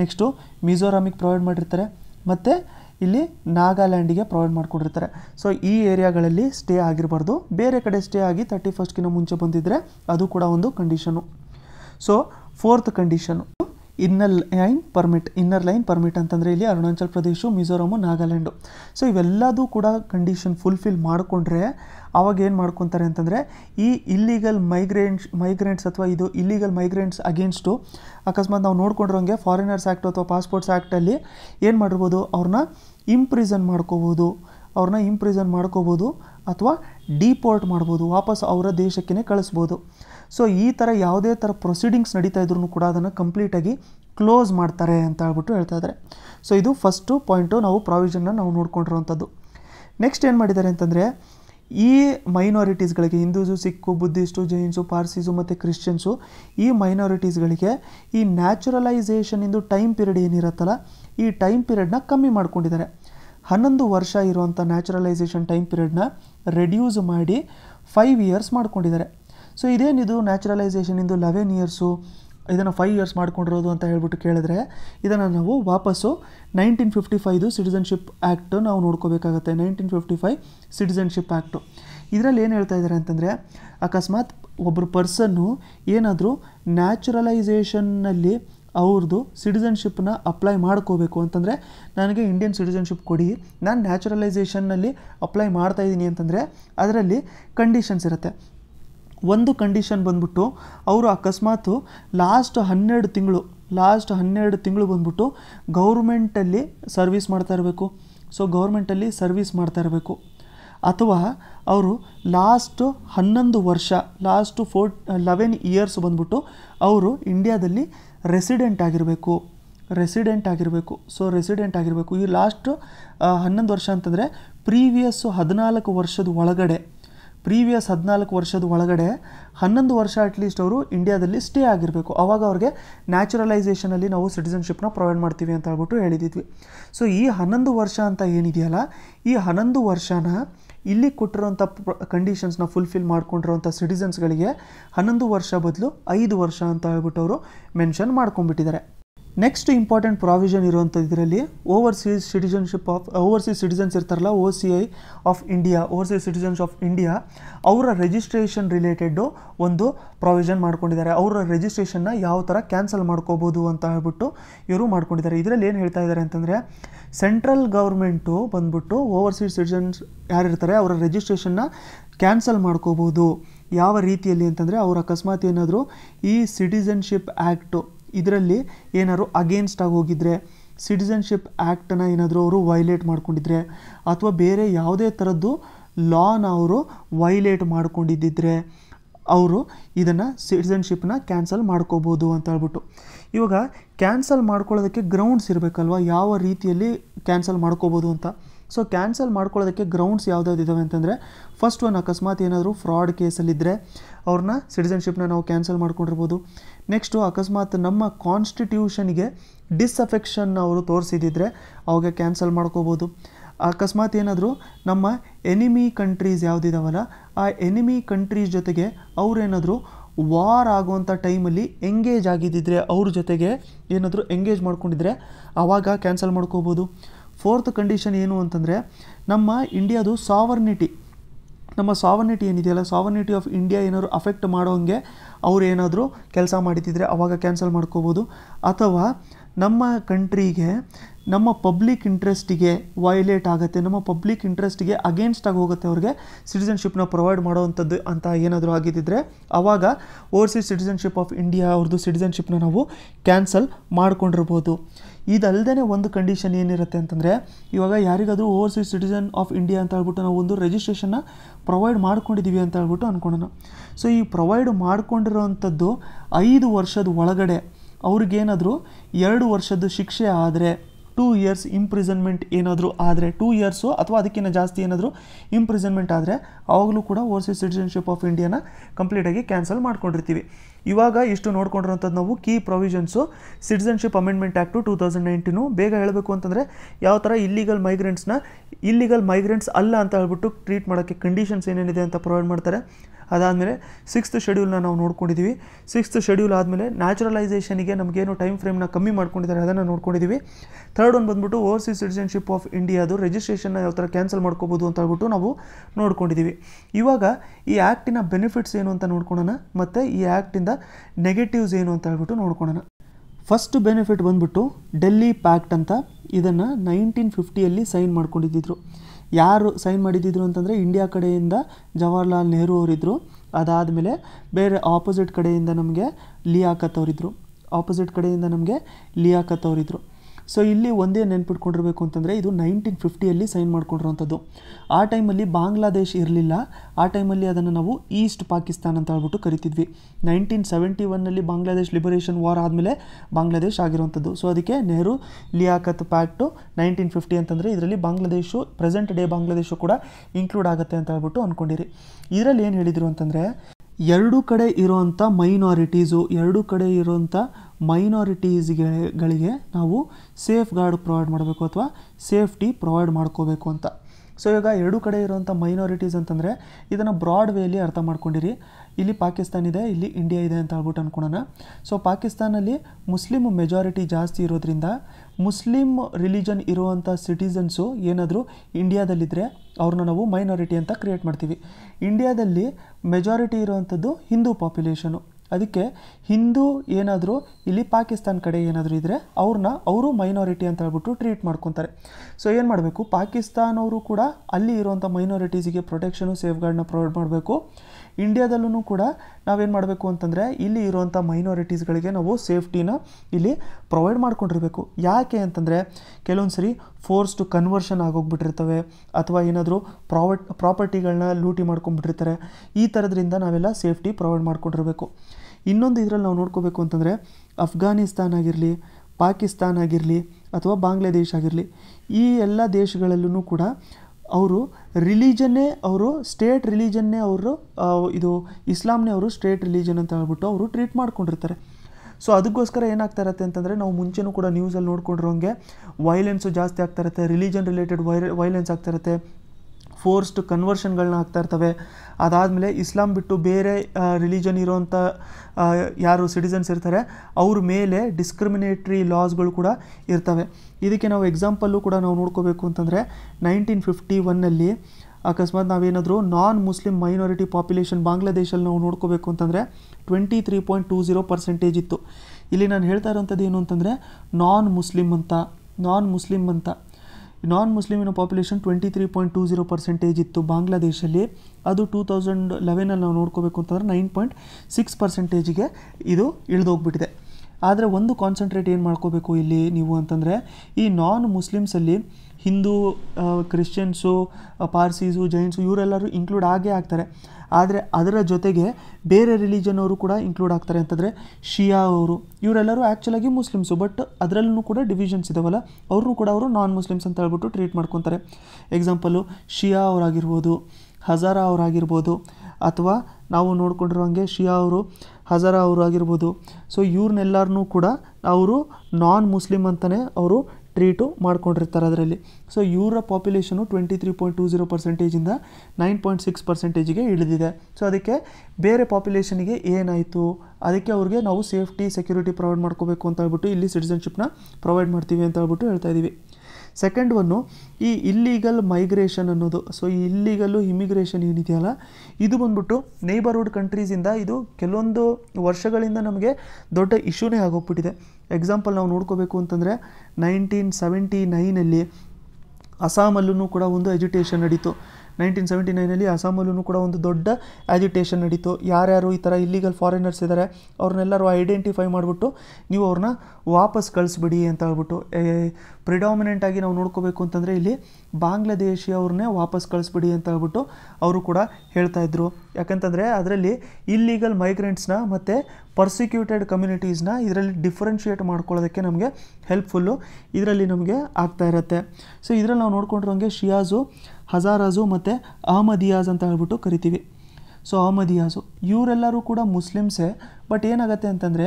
ನೆಕ್ಸ್ಟು ಮಿಜೋರಾಮಿಗೆ ಪ್ರೊವೈಡ್ ಮಾಡಿರ್ತಾರೆ ಮತ್ತು ಇಲ್ಲಿ ನಾಗಾಲ್ಯಾಂಡಿಗೆ ಪ್ರೊವೈಡ್ ಮಾಡ್ಕೊಂಡಿರ್ತಾರೆ ಸೊ ಈ ಏರಿಯಾಗಳಲ್ಲಿ ಸ್ಟೇ ಆಗಿರಬಾರ್ದು ಬೇರೆ ಕಡೆ ಸ್ಟೇ ಆಗಿ ತರ್ಟಿ ಫಸ್ಟ್ಗಿನ ಮುಂಚೆ ಬಂದಿದ್ದರೆ ಅದು ಕೂಡ ಒಂದು condition so fourth condition inner line permit inner line permit ಅಂತಂದರೆ ಇಲ್ಲಿ ಅರುಣಾಚಲ್ ಪ್ರದೇಶ ಮಿಜೋರಾಮು ನಾಗಾಲ್ಯಾಂಡು ಸೊ ಇವೆಲ್ಲದೂ ಕೂಡ ಕಂಡೀಷನ್ ಫುಲ್ಫಿಲ್ ಮಾಡಿಕೊಂಡ್ರೆ ಅವಾಗ ಏನು ಮಾಡ್ಕೊತಾರೆ ಅಂತಂದರೆ ಈ ಇಲ್ಲಿಗಲ್ ಮೈಗ್ರೆಂಟ್ಸ್ ಮೈಗ್ರೆಂಟ್ಸ್ ಅಥವಾ ಇದು ಇಲ್ಲಿಗಲ್ ಮೈಗ್ರೆಂಟ್ಸ್ ಅಗೇನ್ಸ್ಟು ಅಕಸ್ಮಾತ್ ನಾವು ನೋಡ್ಕೊಂಡಿರೋಂಗೆ ಫಾರಿನರ್ಸ್ ಆ್ಯಕ್ಟ್ ಅಥವಾ ಪಾಸ್ಪೋರ್ಟ್ಸ್ ಆ್ಯಕ್ಟಲ್ಲಿ ಏನು ಮಾಡಿರ್ಬೋದು ಅವ್ರನ್ನ ಇಂಪ್ರಿಸನ್ ಮಾಡ್ಕೋಬೋದು ಅವ್ರನ್ನ ಇಂಪ್ರಿಸನ್ ಮಾಡ್ಕೋಬೋದು ಅಥವಾ ಡಿಪೋರ್ಟ್ ಮಾಡ್ಬೋದು ವಾಪಸ್ ಅವರ ದೇಶಕ್ಕೇ ಕಳಿಸ್ಬೋದು ಸೊ ಈ ಥರ ಯಾವುದೇ ಥರ ಪ್ರೊಸೀಡಿಂಗ್ಸ್ ನಡೀತಾ ಇದ್ರು ಕೂಡ ಅದನ್ನು ಕಂಪ್ಲೀಟಾಗಿ ಕ್ಲೋಸ್ ಮಾಡ್ತಾರೆ ಅಂತ ಹೇಳ್ಬಿಟ್ಟು ಹೇಳ್ತಾ ಇದ್ದಾರೆ ಸೊ ಇದು ಫಸ್ಟು ಪಾಯಿಂಟು ನಾವು ಪ್ರಾವಿಷನ್ನ ನಾವು ನೋಡ್ಕೊಂಡಿರೋವಂಥದ್ದು ನೆಕ್ಸ್ಟ್ ಏನು ಮಾಡಿದ್ದಾರೆ ಅಂತಂದರೆ ಈ ಮೈನಾರಿಟೀಸ್ಗಳಿಗೆ ಹಿಂದೂಸು ಸಿಕ್ಕು ಬುದ್ಧಿಸ್ಟು ಜೈನ್ಸು ಪಾರ್ಸೀಸು ಮತ್ತು ಕ್ರಿಶ್ಚಿಯನ್ಸು ಈ ಮೈನಾರಿಟೀಸ್ಗಳಿಗೆ ಈ ಇಂದು ಟೈಮ್ ಪೀರಿಯಡ್ ಏನಿರುತ್ತಲ್ಲ ಈ ಟೈಮ್ ಪೀರಿಯಡ್ನ ಕಮ್ಮಿ ಮಾಡ್ಕೊಂಡಿದ್ದಾರೆ ಹನ್ನೊಂದು ವರ್ಷ ಇರುವಂಥ ನ್ಯಾಚುರಲೈಸೇಷನ್ ಟೈಮ್ ಪೀರಿಯಡ್ನ ರೆಡ್ಯೂಸ್ ಮಾಡಿ ಫೈವ್ ಇಯರ್ಸ್ ಮಾಡ್ಕೊಂಡಿದ್ದಾರೆ ಸೊ ಇದೇನಿದು ನ್ಯಾಚುರಲೈಸೇಷನ್ ಇಂದು ಲೆವೆನ್ ಇಯರ್ಸು ಇದನ್ನು ಫೈವ್ ಇಯರ್ಸ್ ಮಾಡ್ಕೊಂಡಿರೋದು ಅಂತ ಹೇಳ್ಬಿಟ್ಟು ಕೇಳಿದ್ರೆ ಇದನ್ನು ನಾವು ವಾಪಸ್ಸು nineteen fifty five citizenship act ನಾವು ನೋಡ್ಕೋಬೇಕಾಗತ್ತೆ nineteen fifty five citizenship act ಇದರಲ್ಲಿ ಏನು ಹೇಳ್ತಾ ಇದ್ದಾರೆ ಅಂತಂದರೆ ಅಕಸ್ಮಾತ್ ಒಬ್ಬರು ಪರ್ಸನ್ನು ಏನಾದರೂ ನ್ಯಾಚುರಲೈಸೇಷನ್ನಲ್ಲಿ ಅವ್ರದ್ದು ಸಿಟಿಸನ್ಶಿಪ್ನ ಅಪ್ಲೈ ಮಾಡ್ಕೋಬೇಕು ಅಂತಂದರೆ ನನಗೆ ಇಂಡಿಯನ್ ಸಿಟಿಸನ್ಶಿಪ್ ಕೊಡಿ ನಾನು ನ್ಯಾಚುರಲೈಸೇಷನ್ನಲ್ಲಿ ಅಪ್ಲೈ ಮಾಡ್ತಾಯಿದ್ದೀನಿ ಅಂತಂದರೆ ಅದರಲ್ಲಿ ಕಂಡೀಷನ್ಸ್ ಇರುತ್ತೆ ಒಂದು ಕಂಡೀಷನ್ ಬಂದ್ಬಿಟ್ಟು ಅವರು ಅಕಸ್ಮಾತು ಲಾಸ್ಟ್ ಹನ್ನೆರಡು ತಿಂಗಳು ಲಾಸ್ಟ್ ಹನ್ನೆರಡು ತಿಂಗಳು ಬಂದ್ಬಿಟ್ಟು ಗೌರ್ಮೆಂಟಲ್ಲಿ ಸರ್ವಿಸ್ ಮಾಡ್ತಾ ಇರಬೇಕು ಸೊ ಗೌರ್ಮೆಂಟಲ್ಲಿ ಸರ್ವಿಸ್ ಮಾಡ್ತಾ ಇರಬೇಕು ಅಥವಾ ಅವರು ಲಾಸ್ಟ್ ಹನ್ನೊಂದು ವರ್ಷ ಲಾಸ್ಟು ಫೋರ್ ಲೆವೆನ್ ಇಯರ್ಸ್ ಬಂದ್ಬಿಟ್ಟು ಅವರು ಇಂಡಿಯಾದಲ್ಲಿ ರೆಸಿಡೆಂಟ್ ಆಗಿರಬೇಕು ರೆಸಿಡೆಂಟ್ ಆಗಿರಬೇಕು ಸೊ ರೆಸಿಡೆಂಟ್ ಆಗಿರಬೇಕು ಈ ಲಾಸ್ಟ್ ಹನ್ನೊಂದು ವರ್ಷ ಅಂತಂದರೆ ಪ್ರೀವಿಯಸ್ಸು ಹದಿನಾಲ್ಕು ವರ್ಷದ ಒಳಗಡೆ ಪ್ರೀವಿಯಸ್ ಹದಿನಾಲ್ಕು ವರ್ಷದ ಒಳಗಡೆ ಹನ್ನೊಂದು ವರ್ಷ ಅಟ್ಲೀಸ್ಟ್ ಅವರು ಇಂಡಿಯಾದಲ್ಲಿ ಸ್ಟೇ ಆಗಿರಬೇಕು ಅವಾಗ ಅವ್ರಿಗೆ ನ್ಯಾಚುರಲೈಸೇಷನಲ್ಲಿ ನಾವು ಸಿಟಿಸನ್ಶಿಪ್ನ ಪ್ರೊವೈಡ್ ಮಾಡ್ತೀವಿ ಅಂತ ಹೇಳ್ಬಿಟ್ಟು ಹೇಳಿದ್ವಿ ಸೊ ಈ ಹನ್ನೊಂದು ವರ್ಷ ಅಂತ ಏನಿದೆಯಲ್ಲ ಈ ಹನ್ನೊಂದು ವರ್ಷನ ಇಲ್ಲಿ ಕೊಟ್ಟಿರೋಂಥ ಕಂಡೀಷನ್ಸ್ನ ಫುಲ್ಫಿಲ್ ಮಾಡ್ಕೊಂಡಿರೋಂಥ ಸಿಟಿಸನ್ಸ್ಗಳಿಗೆ ಹನ್ನೊಂದು ವರ್ಷ ಬದಲು ಐದು ವರ್ಷ ಅಂತ ಹೇಳ್ಬಿಟ್ಟು ಅವರು ಮೆನ್ಷನ್ ಮಾಡ್ಕೊಂಡ್ಬಿಟ್ಟಿದ್ದಾರೆ ನೆಕ್ಸ್ಟ್ ಇಂಪಾರ್ಟೆಂಟ್ ಪ್ರಾವಿಷನ್ ಇರುವಂಥದ್ದು ಇದರಲ್ಲಿ overseas citizenship of overseas citizens ಇರ್ತಾರಲ್ಲ O C I of India overseas citizens of India ಅವರ ರಿಜಿಸ್ಟ್ರೇಷನ್ ರಿಲೇಟೆಡ್ಡು ಒಂದು ಪ್ರಾವಿಷನ್ ಮಾಡ್ಕೊಂಡಿದ್ದಾರೆ ಅವರ ರಿಜಿಸ್ಟ್ರೇಷನ್ನ ಯಾವ ಥರ ಕ್ಯಾನ್ಸಲ್ ಮಾಡ್ಕೋಬೋದು ಅಂತ ಹೇಳ್ಬಿಟ್ಟು ಇವರು ಮಾಡ್ಕೊಂಡಿದ್ದಾರೆ ಇದರಲ್ಲಿ ಏನು ಹೇಳ್ತಾ ಇದ್ದಾರೆ ಅಂತಂದರೆ ಸೆಂಟ್ರಲ್ ಗೌರ್ಮೆಂಟು ಬಂದ್ಬಿಟ್ಟು ಓವರ್ಸೀಸ್ ಸಿಟಿಜನ್ಸ್ ಯಾರಿರ್ತಾರೆ ಅವರ ರಿಜಿಸ್ಟ್ರೇಷನ್ನ ಕ್ಯಾನ್ಸಲ್ ಮಾಡ್ಕೋಬೋದು ಯಾವ ರೀತಿಯಲ್ಲಿ ಅಂತಂದರೆ ಅವರ ಅಕಸ್ಮಾತ್ ಏನಾದರೂ ಈ ಸಿಟಿಜನ್ಶಿಪ್ ಆ್ಯಕ್ಟು ಇದರಲ್ಲಿ ಏನಾದರೂ ಅಗೇನ್ಸ್ಟ್ ಆಗಿ ಹೋಗಿದ್ರೆ ಸಿಟಿಸನ್ಶಿಪ್ ಆ್ಯಕ್ಟನ್ನು ಏನಾದರೂ ಅವರು ವೈಲೇಟ್ ಮಾಡ್ಕೊಂಡಿದ್ರೆ ಅಥವಾ ಬೇರೆ ಯಾವುದೇ ಥರದ್ದು ಲಾನ ಅವರು ವೈಲೇಟ್ ಮಾಡ್ಕೊಂಡಿದ್ದರೆ ಅವರು ಇದನ್ನು ಸಿಟಿಸನ್ಶಿಪ್ನ ಕ್ಯಾನ್ಸಲ್ ಮಾಡ್ಕೋಬೋದು ಅಂತ ಹೇಳ್ಬಿಟ್ಟು ಇವಾಗ ಕ್ಯಾನ್ಸಲ್ ಮಾಡ್ಕೊಳ್ಳೋದಕ್ಕೆ ಗ್ರೌಂಡ್ಸ್ ಇರಬೇಕಲ್ವ ಯಾವ ರೀತಿಯಲ್ಲಿ ಕ್ಯಾನ್ಸಲ್ ಮಾಡ್ಕೋಬೋದು ಅಂತ ಸೊ ಕ್ಯಾನ್ಸಲ್ ಮಾಡ್ಕೊಳ್ಳೋದಕ್ಕೆ ಗ್ರೌಂಡ್ಸ್ ಯಾವ್ದಾವ್ದು ಇದ್ದಾವೆ ಅಂತಂದರೆ ಫಸ್ಟ್ ಒನ್ ಅಕಸ್ಮಾತ್ ಏನಾದರೂ ಫ್ರಾಡ್ ಕೇಸಲ್ಲಿದ್ದರೆ ಅವ್ರನ್ನ ಸಿಟಿಸನ್ಶಿಪ್ನ ನಾವು ಕ್ಯಾನ್ಸಲ್ ಮಾಡ್ಕೊಂಡಿರ್ಬೋದು ನೆಕ್ಸ್ಟು ಅಕಸ್ಮಾತ್ ನಮ್ಮ ಕಾನ್ಸ್ಟಿಟ್ಯೂಷನ್ಗೆ ಡಿಸ್ಅಫೆಕ್ಷನ್ ಅವರು ತೋರಿಸಿದ್ದಿದ್ರೆ ಅವಾಗ ಕ್ಯಾನ್ಸಲ್ ಮಾಡ್ಕೋಬೋದು ಅಕಸ್ಮಾತ್ ಏನಾದರೂ ನಮ್ಮ ಎನಿಮಿ ಕಂಟ್ರೀಸ್ ಯಾವುದಿದಾವಲ್ಲ ಆ ಎನಿಮಿ ಕಂಟ್ರೀಸ್ ಜೊತೆಗೆ ಅವರೇನಾದರೂ ವಾರ್ ಆಗುವಂಥ ಟೈಮಲ್ಲಿ ಎಂಗೇಜ್ ಆಗಿದ್ದಿದ್ರೆ ಅವ್ರ ಜೊತೆಗೆ ಏನಾದರೂ ಎಂಗೇಜ್ ಮಾಡ್ಕೊಂಡಿದ್ರೆ ಆವಾಗ ಕ್ಯಾನ್ಸಲ್ ಮಾಡ್ಕೋಬೋದು ಫೋರ್ತ್ ಕಂಡೀಷನ್ ಏನು ಅಂತಂದರೆ ನಮ್ಮ ಇಂಡಿಯಾದು ಸಾವರ್ನಿಟಿ ನಮ್ಮ ಸಾವರ್ನಿಟಿ ಏನಿದೆಯಲ್ಲ ಸಾವರ್ನಿಟಿ ಆಫ್ ಇಂಡಿಯಾ ಏನಾದರೂ ಅಫೆಕ್ಟ್ ಮಾಡೋಂಗೆ ಅವ್ರು ಏನಾದರೂ ಕೆಲಸ ಮಾಡಿದ್ದಿದ್ರೆ ಅವಾಗ ಕ್ಯಾನ್ಸಲ್ ಮಾಡ್ಕೋಬೋದು ಅಥವಾ ನಮ್ಮ ಕಂಟ್ರಿಗೆ ನಮ್ಮ ಪಬ್ಲಿಕ್ ಇಂಟ್ರೆಸ್ಟಿಗೆ ವೈಲೇಟ್ ಆಗುತ್ತೆ ನಮ್ಮ ಪಬ್ಲಿಕ್ ಇಂಟ್ರೆಸ್ಟಿಗೆ ಅಗೇನ್ಸ್ಟಾಗಿ ಹೋಗುತ್ತೆ ಅವ್ರಿಗೆ ಸಿಟಿಸನ್ಶಿಪ್ನ ಪ್ರೊವೈಡ್ ಮಾಡೋವಂಥದ್ದು ಅಂತ ಏನಾದರೂ ಆಗಿದ್ದಿದ್ರೆ ಆವಾಗ ಓವರ್ಸೀಸ್ ಸಿಟಿಸನ್ಶಿಪ್ ಆಫ್ ಇಂಡಿಯಾ ಅವ್ರದ್ದು ಸಿಟಿಸನ್ಶಿಪ್ನ ನಾವು ಕ್ಯಾನ್ಸಲ್ ಮಾಡ್ಕೊಂಡಿರ್ಬೋದು ಇದಲ್ಲದೆ ಒಂದು ಕಂಡೀಷನ್ ಏನಿರುತ್ತೆ ಅಂತಂದರೆ ಇವಾಗ ಯಾರಿಗಾದರೂ ಓವರ್ಸೀಸ್ ಸಿಟಿಸನ್ ಆಫ್ ಇಂಡಿಯಾ ಅಂತ ಹೇಳ್ಬಿಟ್ಟು ನಾವು ಒಂದು ರಿಜಿಸ್ಟ್ರೇಷನ್ನ ಪ್ರೊವೈಡ್ ಮಾಡ್ಕೊಂಡಿದ್ದೀವಿ ಅಂತ ಹೇಳ್ಬಿಟ್ಟು ಅಂದ್ಕೊಳ್ಳೋಣ ಸೊ ಈ ಪ್ರೊವೈಡ್ ಮಾಡ್ಕೊಂಡಿರೋವಂಥದ್ದು ಐದು ವರ್ಷದ ಒಳಗಡೆ ಅವ್ರಿಗೇನಾದರೂ ಎರಡು ವರ್ಷದ ಶಿಕ್ಷೆ ಆದರೆ ಟೂ ಇಯರ್ಸ್ ಇಂಪ್ರಿಸನ್ಮೆಂಟ್ ಏನಾದರೂ ಆದರೆ ಟೂ ಇಯರ್ಸು ಅಥವಾ ಅದಕ್ಕಿಂತ ಜಾಸ್ತಿ ಏನಾದರೂ ಇಂಪ್ರಿಸನ್ಮೆಂಟ್ ಆದರೆ ಆವಾಗಲೂ ಕೂಡ ಓವರ್ಸೀಸ್ ಸಿಟಿಸನ್ಶಿಪ್ ಆಫ್ ಇಂಡಿಯಾನ ಕಂಪ್ಲೀಟಾಗಿ ಕ್ಯಾನ್ಸಲ್ ಮಾಡ್ಕೊಂಡಿರ್ತೀವಿ ಇವಾಗ ಇಷ್ಟು ನೋಡ್ಕೊಂಡಿರೋಂಥದ್ದು ನಾವು key provisions citizenship amendment act two thousand nineteen ಬೇಗ ಹೇಳಬೇಕು ಅಂತಂದರೆ ಯಾವ ಥರ ಇಲ್ಲಿಗಲ್ ಮೈಗ್ರೆಂಟ್ಸ್ನ ಇಲ್ಲಿಗಲ್ ಮೈಗ್ರೆಂಟ್ಸ್ ಅಲ್ಲ ಅಂತ ಹೇಳ್ಬಿಟ್ಟು ಟ್ರೀಟ್ ಮಾಡೋಕ್ಕೆ ಕಂಡೀಷನ್ಸ್ ಏನೇನಿದೆ ಅಂತ ಪ್ರೊವೈಡ್ ಮಾಡ್ತಾರೆ ಅದಾದಮೇಲೆ ಸಿಕ್ಸ್ತ್ ಶೆಡ್ಯೂಲ್ನ ನಾವು ನೋಡ್ಕೊಂಡಿದ್ದೀವಿ ಸಿಕ್ಸ್ತ್ ಶೆಡ್ಯೂಲ್ ಆದಮೇಲೆ ನ್ಯಾಚುರಲೈಸೇಷನಿಗೆ ನಮಗೇನು ಟೈಮ್ ಫ್ರೇಮ್ನ ಕಮ್ಮಿ ಮಾಡ್ಕೊಂಡಿದ್ದಾರೆ ಅದನ್ನು ನೋಡ್ಕೊಂಡಿದ್ದೀವಿ ಥರ್ಡ್ ಒಂದು ಬಂದ್ಬಿಟ್ಟು ಓವರ್ಸೀಸ್ ಸಿಟಿಸನ್ಶಿಪ್ ಆಫ್ ಇಂಡಿಯಾದು ರಿಜಿಸ್ಟ್ರೇಷನ್ನ ಯಾವ ಥರ ಕ್ಯಾನ್ಸಲ್ ಮಾಡ್ಕೋಬೋದು ಅಂತ ಹೇಳ್ಬಿಟ್ಟು ನಾವು ನೋಡ್ಕೊಂಡಿದ್ದೀವಿ ಇವಾಗ ಈ ಆ್ಯಕ್ಟಿನ ಬೆನಿಫಿಟ್ಸ್ ಏನು ಅಂತ ನೋಡ್ಕೊಳೋಣ ಮತ್ತು ಈ ಆ್ಯಕ್ಟಿಂದ ನೆಗೆಟಿವ್ಸ್ ಏನು ಅಂತ ಹೇಳ್ಬಿಟ್ಟು ನೋಡ್ಕೊಳೋಣ ಫಸ್ಟ್ ಬೆನಿಫಿಟ್ ಬಂದ್ಬಿಟ್ಟು ಡೆಲ್ಲಿ ಪ್ಯಾಕ್ಟ್ ಅಂತ ಇದನ್ನು ನೈನ್ಟೀನ್ ಫಿಫ್ಟಿಯಲ್ಲಿ ಸೈನ್ ಮಾಡ್ಕೊಂಡಿದ್ದಿದ್ರು ಯಾರು ಸೈನ್ ಮಾಡಿದ್ದಿದ್ರು ಅಂತಂದರೆ ಇಂಡಿಯಾ ಕಡೆಯಿಂದ ಜವಾಹರ್ಲಾಲ್ ನೆಹರು ಅವರಿದ್ದರು ಅದಾದಮೇಲೆ ಬೇರೆ ಆಪೋಸಿಟ್ ಕಡೆಯಿಂದ ನಮಗೆ ಲಿಯಾಕತ್ ಅವರಿದ್ದರು ಆಪೋಸಿಟ್ ಕಡೆಯಿಂದ ನಮಗೆ ಲಿಯಾಖತ್ ಅವರಿದ್ದರು ಸೊ ಇಲ್ಲಿ ಒಂದೇ ನೆನ್ಪಿಟ್ಕೊಂಡಿರ್ಬೇಕು ಅಂತಂದರೆ ಇದು ನೈನ್ಟೀನ್ ಫಿಫ್ಟಿಯಲ್ಲಿ ಸೈನ್ ಮಾಡ್ಕೊಂಡಿರೋವಂಥದ್ದು ಆ ಟೈಮಲ್ಲಿ ಬಾಂಗ್ಲಾದೇಶ್ ಇರಲಿಲ್ಲ ಆ ಟೈಮಲ್ಲಿ ಅದನ್ನು ನಾವು ಈಸ್ಟ್ ಪಾಕಿಸ್ತಾನ ಅಂತ ಹೇಳ್ಬಿಟ್ಟು ಕರಿತಿದ್ವಿ ನೈನ್ಟೀನ್ ಸೆವೆಂಟಿ ಒನ್ನಲ್ಲಿ ಬಾಂಗ್ಲಾದೇಶ್ ಲಿಬರೇಷನ್ ವಾರ್ ಆದಮೇಲೆ ಬಾಂಗ್ಲಾದೇಶ್ ಆಗಿರುವಂಥದ್ದು ಸೊ ಅದಕ್ಕೆ Nehru Liaquat pact nineteen fifty ಅಂತಂದರೆ ಇದರಲ್ಲಿ ಬಾಂಗ್ಲಾದೇಶು ಪ್ರೆಸೆಂಟ್ ಡೇ ಬಾಂಗ್ಲಾದೇಶು ಕೂಡ ಇನ್ಕ್ಲೂಡ್ ಆಗುತ್ತೆ ಅಂತ ಹೇಳ್ಬಿಟ್ಟು ಅಂದ್ಕೊಂಡಿರಿ ಇದರಲ್ಲಿ ಏನು ಹೇಳಿದರು ಅಂತಂದರೆ ಎರಡು ಕಡೆ ಇರೋವಂಥ ಮೈನಾರಿಟೀಸು ಎರಡು ಕಡೆ ಇರೋವಂಥ ಮೈನಾರಿಟೀಸ್ಗಳಿಗೆ ನಾವು ಸೇಫ್ ಗಾರ್ಡ್ ಪ್ರೊವೈಡ್ ಮಾಡಬೇಕು ಅಥವಾ ಸೇಫ್ಟಿ ಪ್ರೊವೈಡ್ ಮಾಡ್ಕೋಬೇಕು ಅಂತ ಸೊ ಇವಾಗ ಎರಡು ಕಡೆ ಇರುವಂಥ ಮೈನಾರಿಟೀಸ್ ಅಂತಂದರೆ ಇದನ್ನು ಬ್ರಾಡ್ ವೇಲಿ ಅರ್ಥ ಮಾಡ್ಕೊಂಡಿರಿ ಇಲ್ಲಿ ಪಾಕಿಸ್ತಾನ ಇದೆ ಇಲ್ಲಿ ಇಂಡಿಯಾ ಇದೆ ಅಂತ ಹೇಳ್ಬಿಟ್ಟು ಅನ್ಕೊಳೋಣ ಸೊ ಪಾಕಿಸ್ತಾನಲ್ಲಿ ಮುಸ್ಲಿಮ್ ಮೆಜಾರಿಟಿ ಜಾಸ್ತಿ ಇರೋದ್ರಿಂದ ಮುಸ್ಲಿಮ್ ರಿಲಿಜನ್ ಇರುವಂಥ ಸಿಟಿಸನ್ಸು ಏನಾದರೂ ಇಂಡಿಯಾದಲ್ಲಿದ್ದರೆ ಅವ್ರನ್ನ ನಾವು ಮೈನಾರಿಟಿ ಅಂತ ಕ್ರಿಯೇಟ್ ಮಾಡ್ತೀವಿ ಇಂಡಿಯಾದಲ್ಲಿ ಮೆಜಾರಿಟಿ ಇರುವಂಥದ್ದು ಹಿಂದೂ ಪಾಪ್ಯುಲೇಷನು ಅದಕ್ಕೆ ಹಿಂದೂ ಏನಾದರೂ ಇಲ್ಲಿ ಪಾಕಿಸ್ತಾನ ಕಡೆ ಏನಾದರೂ ಇದ್ದರೆ ಅವ್ರನ್ನ ಅವರು ಮೈನಾರಿಟಿ ಅಂತ ಹೇಳ್ಬಿಟ್ಟು ಟ್ರೀಟ್ ಮಾಡ್ಕೊತಾರೆ ಸೊ ಏನು ಮಾಡಬೇಕು ಪಾಕಿಸ್ತಾನವರು ಕೂಡ ಅಲ್ಲಿ ಇರುವಂಥ ಮೈನಾರಿಟೀಸಿಗೆ ಪ್ರೊಟೆಕ್ಷನು ಸೇಫ್ಗಾರ್ಡ್ನ ಪ್ರೊವೈಡ್ ಮಾಡಬೇಕು ಇಂಡಿಯಾದಲ್ಲೂ ಕೂಡ ನಾವೇನು ಮಾಡಬೇಕು ಅಂತಂದರೆ ಇಲ್ಲಿ ಇರುವಂಥ ಮೈನಾರಿಟೀಸ್ಗಳಿಗೆ ನಾವು ಸೇಫ್ಟಿನ ಇಲ್ಲಿ ಪ್ರೊವೈಡ್ ಮಾಡ್ಕೊಂಡಿರಬೇಕು ಯಾಕೆ ಅಂತಂದರೆ ಕೆಲವೊಂದು ಸರಿ ಫೋರ್ಸ್ ಟು ಕನ್ವರ್ಷನ್ ಆಗೋಗ್ಬಿಟ್ಟಿರ್ತವೆ ಅಥವಾ ಏನಾದರೂ ಪ್ರಾವರ್ಟ್ ಪ್ರಾಪರ್ಟಿಗಳನ್ನ ಲೂಟಿ ಮಾಡ್ಕೊಂಡ್ಬಿಟ್ಟಿರ್ತಾರೆ ಈ ಥರದ್ರಿಂದ ನಾವೆಲ್ಲ ಸೇಫ್ಟಿ ಪ್ರೊವೈಡ್ ಮಾಡ್ಕೊಂಡಿರಬೇಕು ಇನ್ನೊಂದು ಇದರಲ್ಲಿ ನಾವು ನೋಡ್ಕೋಬೇಕು ಅಂತಂದರೆ ಅಫ್ಘಾನಿಸ್ತಾನ್ ಆಗಿರಲಿ ಪಾಕಿಸ್ತಾನ್ ಆಗಿರಲಿ ಅಥವಾ ಬಾಂಗ್ಲಾದೇಶ್ ಆಗಿರಲಿ ಈ ಎಲ್ಲ ದೇಶಗಳಲ್ಲೂ ಕೂಡ ಅವರು ರಿಲೀಜನ್ನೇ ಅವರು ಸ್ಟೇಟ್ ರಿಲೀಜನ್ನೇ ಅವರು ಇದು ಇಸ್ಲಾಂನೇ ಅವರು ಸ್ಟೇಟ್ ರಿಲಿಜನ್ ಅಂತ ಹೇಳ್ಬಿಟ್ಟು ಅವರು ಟ್ರೀಟ್ ಮಾಡ್ಕೊಂಡಿರ್ತಾರೆ ಸೊ ಅದಕ್ಕೋಸ್ಕರ ಏನಾಗ್ತಾ ಇರತ್ತೆ ಅಂತಂದರೆ ನಾವು ಮುಂಚೆನೂ ಕೂಡ ನ್ಯೂಸಲ್ಲಿ ನೋಡ್ಕೊಂಡಿರೋಂಗೆ ವೈಲೆನ್ಸು ಜಾಸ್ತಿ ಆಗ್ತಾ ಇರತ್ತೆ ರಿಲಿಜನ್ ರಿಲೇಟೆಡ್ ವೈ ವೈಲೆನ್ಸ್ ಆಗ್ತಾ ಇರುತ್ತೆ ಫೋರ್ಸ್ಡ್ ಕನ್ವರ್ಷನ್ಗಳನ್ನ ಆಗ್ತಾ ಇರ್ತವೆ ಅದಾದಮೇಲೆ ಇಸ್ಲಾಂ ಬಿಟ್ಟು ಬೇರೆ ರಿಲಿಜನ್ ಇರೋವಂಥ ಯಾರು ಸಿಟಿಸನ್ಸ್ ಇರ್ತಾರೆ ಅವ್ರ ಮೇಲೆ ಡಿಸ್ಕ್ರಿಮಿನೇಟ್ರಿ ಲಾಸ್ಗಳು ಕೂಡ ಇರ್ತವೆ ಇದಕ್ಕೆ ನಾವು ಎಕ್ಸಾಂಪಲ್ಲು ಕೂಡ ನಾವು ನೋಡ್ಕೋಬೇಕು ಅಂತಂದರೆ ನೈನ್ಟೀನ್ ಫಿಫ್ಟಿ ಒನ್ನಲ್ಲಿ ಅಕಸ್ಮಾತ್ ನಾವೇನಾದರೂ ನಾನ್ ಮುಸ್ಲಿಮ್ ಮೈನಾರಿಟಿ ಪಾಪ್ಯುಲೇಷನ್ ಬಾಂಗ್ಲಾದೇಶಲ್ಲಿ ನಾವು ನೋಡ್ಕೋಬೇಕು ಅಂತಂದರೆ twenty three point two zero percentage ಇತ್ತು ಇಲ್ಲಿ ನಾನು ಹೇಳ್ತಾ ಇರೋಂಥದ್ದು ಏನು ಅಂತಂದರೆ ನಾನ್ ಮುಸ್ಲಿಮ್ ಅಂತ ನಾನ್ ಮುಸ್ಲಿಮ್ ಅಂತ ನಾನ್ ಮುಸ್ಲಿಮಿನ population twenty three point two zero percentage ಇತ್ತು ಬಾಂಗ್ಲಾದೇಶಲ್ಲಿ ಅದು ಟೂ ತೌಸಂಡ್ ಲೆವೆನಲ್ಲಿ ನಾವು ನೋಡ್ಕೋಬೇಕು ಅಂತಂದ್ರೆ ನೈನ್ ಪಾಯಿಂಟ್ ಸಿಕ್ಸ್ ಪರ್ಸೆಂಟೇಜಿಗೆ ಇದು ಇಳಿದೋಗ್ಬಿಟ್ಟಿದೆ ಆದರೆ ಒಂದು ಕಾನ್ಸಂಟ್ರೇಟ್ ಏನು ಮಾಡ್ಕೋಬೇಕು ಇಲ್ಲಿ ನೀವು ಅಂತಂದರೆ ಈ ನಾನ್ ಮುಸ್ಲಿಮ್ಸಲ್ಲಿ ಹಿಂದೂ ಕ್ರಿಶ್ಚಿಯನ್ಸು ಪಾರ್ಸೀಸು ಜೈನ್ಸು ಇವರೆಲ್ಲರೂ ಇನ್ಕ್ಲೂಡ್ ಆಗೇ ಆಗ್ತಾರೆ ಆದರೆ ಅದರ ಜೊತೆಗೆ ಬೇರೆ ರಿಲಿಜನ್ ಅವರು ಕೂಡ ಇನ್ಕ್ಲೂಡ್ ಆಗ್ತಾರೆ ಅಂತಂದರೆ ಶಿಯಾ ಅವರು ಇವರೆಲ್ಲರೂ ಆ್ಯಕ್ಚುಲಾಗಿ ಮುಸ್ಲಿಮ್ಸು ಬಟ್ ಅದರಲ್ಲೂ ಕೂಡ ಡಿವಿಷನ್ಸ್ ಇದಾವಲ್ಲ ಅವ್ರನ್ನೂ ಕೂಡ ಅವರು ನಾನ್ ಮುಸ್ಲಿಮ್ಸ್ ಅಂತ ಹೇಳ್ಬಿಟ್ಟು ಟ್ರೀಟ್ ಮಾಡ್ಕೊತಾರೆ ಎಕ್ಸಾಂಪಲು ಶಿಯಾ ಅವರಾಗಿರ್ಬೋದು ಹಜಾರಾ ಅವರಾಗಿರ್ಬೋದು ಅಥವಾ ನಾವು ನೋಡ್ಕೊಂಡಿರೋ ಹಾಗೆ ಶಿಯಾ ಅವರು ಹಜಾರಾ ಅವರು ಆಗಿರ್ಬೋದು ಸೊ ಇವ್ರನ್ನೆಲ್ಲರನ್ನೂ ಕೂಡ ಅವರು ನಾನ್ ಮುಸ್ಲಿಮ್ ಅಂತಲೇ ಅವರು ಟ್ರೀಟು ಮಾಡ್ಕೊಂಡಿರ್ತಾರೆ ಅದರಲ್ಲಿ ಸೊ ಇವರ population twenty three point two zero ಪರ್ಸೆಂಟೇಜಿಂದ ನೈನ್ ಪಾಯಿಂಟ್ ಸಿಕ್ಸ್ ಪರ್ಸೆಂಟೇಜಿಗೆ ಇಳಿದಿದೆ ಸೊ ಅದಕ್ಕೆ ಬೇರೆ ಪಾಪ್ಯುಲೇಷನ್ಗೆ ಏನಾಯಿತು ಅದಕ್ಕೆ ಅವ್ರಿಗೆ ನಾವು ಸೇಫ್ಟಿ ಸೆಕ್ಯೂರಿಟಿ ಪ್ರೊವೈಡ್ ಮಾಡ್ಕೋಬೇಕು ಅಂತ ಹೇಳ್ಬಿಟ್ಟು ಇಲ್ಲಿ ಸಿಟಿಸನ್ಶಿಪ್ನ ಪ್ರೊವೈಡ್ ಮಾಡ್ತೀವಿ ಅಂತ ಹೇಳ್ಬಿಟ್ಟು ಹೇಳ್ತಾ ಇದ್ದೀವಿ ಸೆಕೆಂಡ್ ಒನ್ನು ಈ ಇಲ್ಲಿಗಲ್ ಮೈಗ್ರೇಷನ್ ಅನ್ನೋದು ಸೊ ಈ ಇಲ್ಲಿಗಲ್ಲು ಇಮಿಗ್ರೇಷನ್ ಏನಿದೆಯಲ್ಲ ಇದು ಬಂದುಬಿಟ್ಟು ನೇಬರ್ಹುಡ್ ಕಂಟ್ರೀಸಿಂದ ಇದು ಕೆಲವೊಂದು ವರ್ಷಗಳಿಂದ ನಮಗೆ ದೊಡ್ಡ ಇಶ್ಯೂನೇ ಆಗೋಗ್ಬಿಟ್ಟಿದೆ ಎಕ್ಸಾಂಪಲ್ ನಾವು ನೋಡ್ಕೋಬೇಕು ಅಂತಂದರೆ ನೈನ್ಟೀನ್ ಸೆವೆಂಟಿ ನೈನಲ್ಲಿ ಅಸ್ಸಾಮಲ್ಲೂ ಕೂಡ ಒಂದು ಎಜುಟೇಷನ್ ನಡೀತು ನೈನ್ಟೀನ್ ಸೆವೆಂಟಿ ನೈನಲ್ಲಿ ಅಸ್ಸಾಮಲ್ಲೂ ಕೂಡ ಒಂದು ದೊಡ್ಡ ಆ್ಯಜಿಟೇಷನ್ ನಡೀತು ಯಾರ್ಯಾರು ಈ ಥರ ಇಲ್ಲಿಗಲ್ ಫಾರಿನರ್ಸ್ ಇದ್ದಾರೆ ಅವ್ರನ್ನೆಲ್ಲರೂ ಐಡೆಂಟಿಫೈ ಮಾಡಿಬಿಟ್ಟು ನೀವು ಅವ್ರನ್ನ ವಾಪಸ್ ಕಳಿಸ್ಬಿಡಿ ಅಂತ ಹೇಳ್ಬಿಟ್ಟು ಪ್ರಿಡಾಮಿನೆಂಟಾಗಿ ನಾವು ನೋಡ್ಕೋಬೇಕು ಅಂತಂದರೆ ಇಲ್ಲಿ ಬಾಂಗ್ಲಾದೇಶಿಯವ್ರನ್ನೇ ವಾಪಸ್ ಕಳಿಸ್ಬಿಡಿ ಅಂತ ಹೇಳ್ಬಿಟ್ಟು ಅವರು ಕೂಡ ಹೇಳ್ತಾ ಇದ್ರು ಯಾಕಂತಂದರೆ ಅದರಲ್ಲಿ ಇಲ್ಲೀಗಲ್ ಮೈಗ್ರೆಂಟ್ಸ್ನ ಮತ್ತು ಪರ್ಸಿಕ್ಯೂಟೆಡ್ ಕಮ್ಯುನಿಟೀಸ್ನ ಇದರಲ್ಲಿ ಡಿಫ್ರೆನ್ಷಿಯೇಟ್ ಮಾಡ್ಕೊಳ್ಳೋದಕ್ಕೆ ನಮಗೆ ಹೆಲ್ಪ್ಫುಲ್ಲು ಇದರಲ್ಲಿ ನಮಗೆ ಆಗ್ತಾ ಇರುತ್ತೆ ಸೊ ಇದರಲ್ಲಿ ನಾವು ನೋಡ್ಕೊಂಡಿರೋಂಗೆ ಶಿಯಾಜು ಹಜಾರಾಜು ಮತ್ತು ಅಹಮದಿಯಾಜ್ ಅಂತ ಹೇಳ್ಬಿಟ್ಟು ಕರಿತೀವಿ ಸೊ ಅಹಮದಿಯಾಜು ಇವರೆಲ್ಲರೂ ಕೂಡ ಮುಸ್ಲಿಮ್ಸೇ ಬಟ್ ಏನಾಗುತ್ತೆ ಅಂತಂದರೆ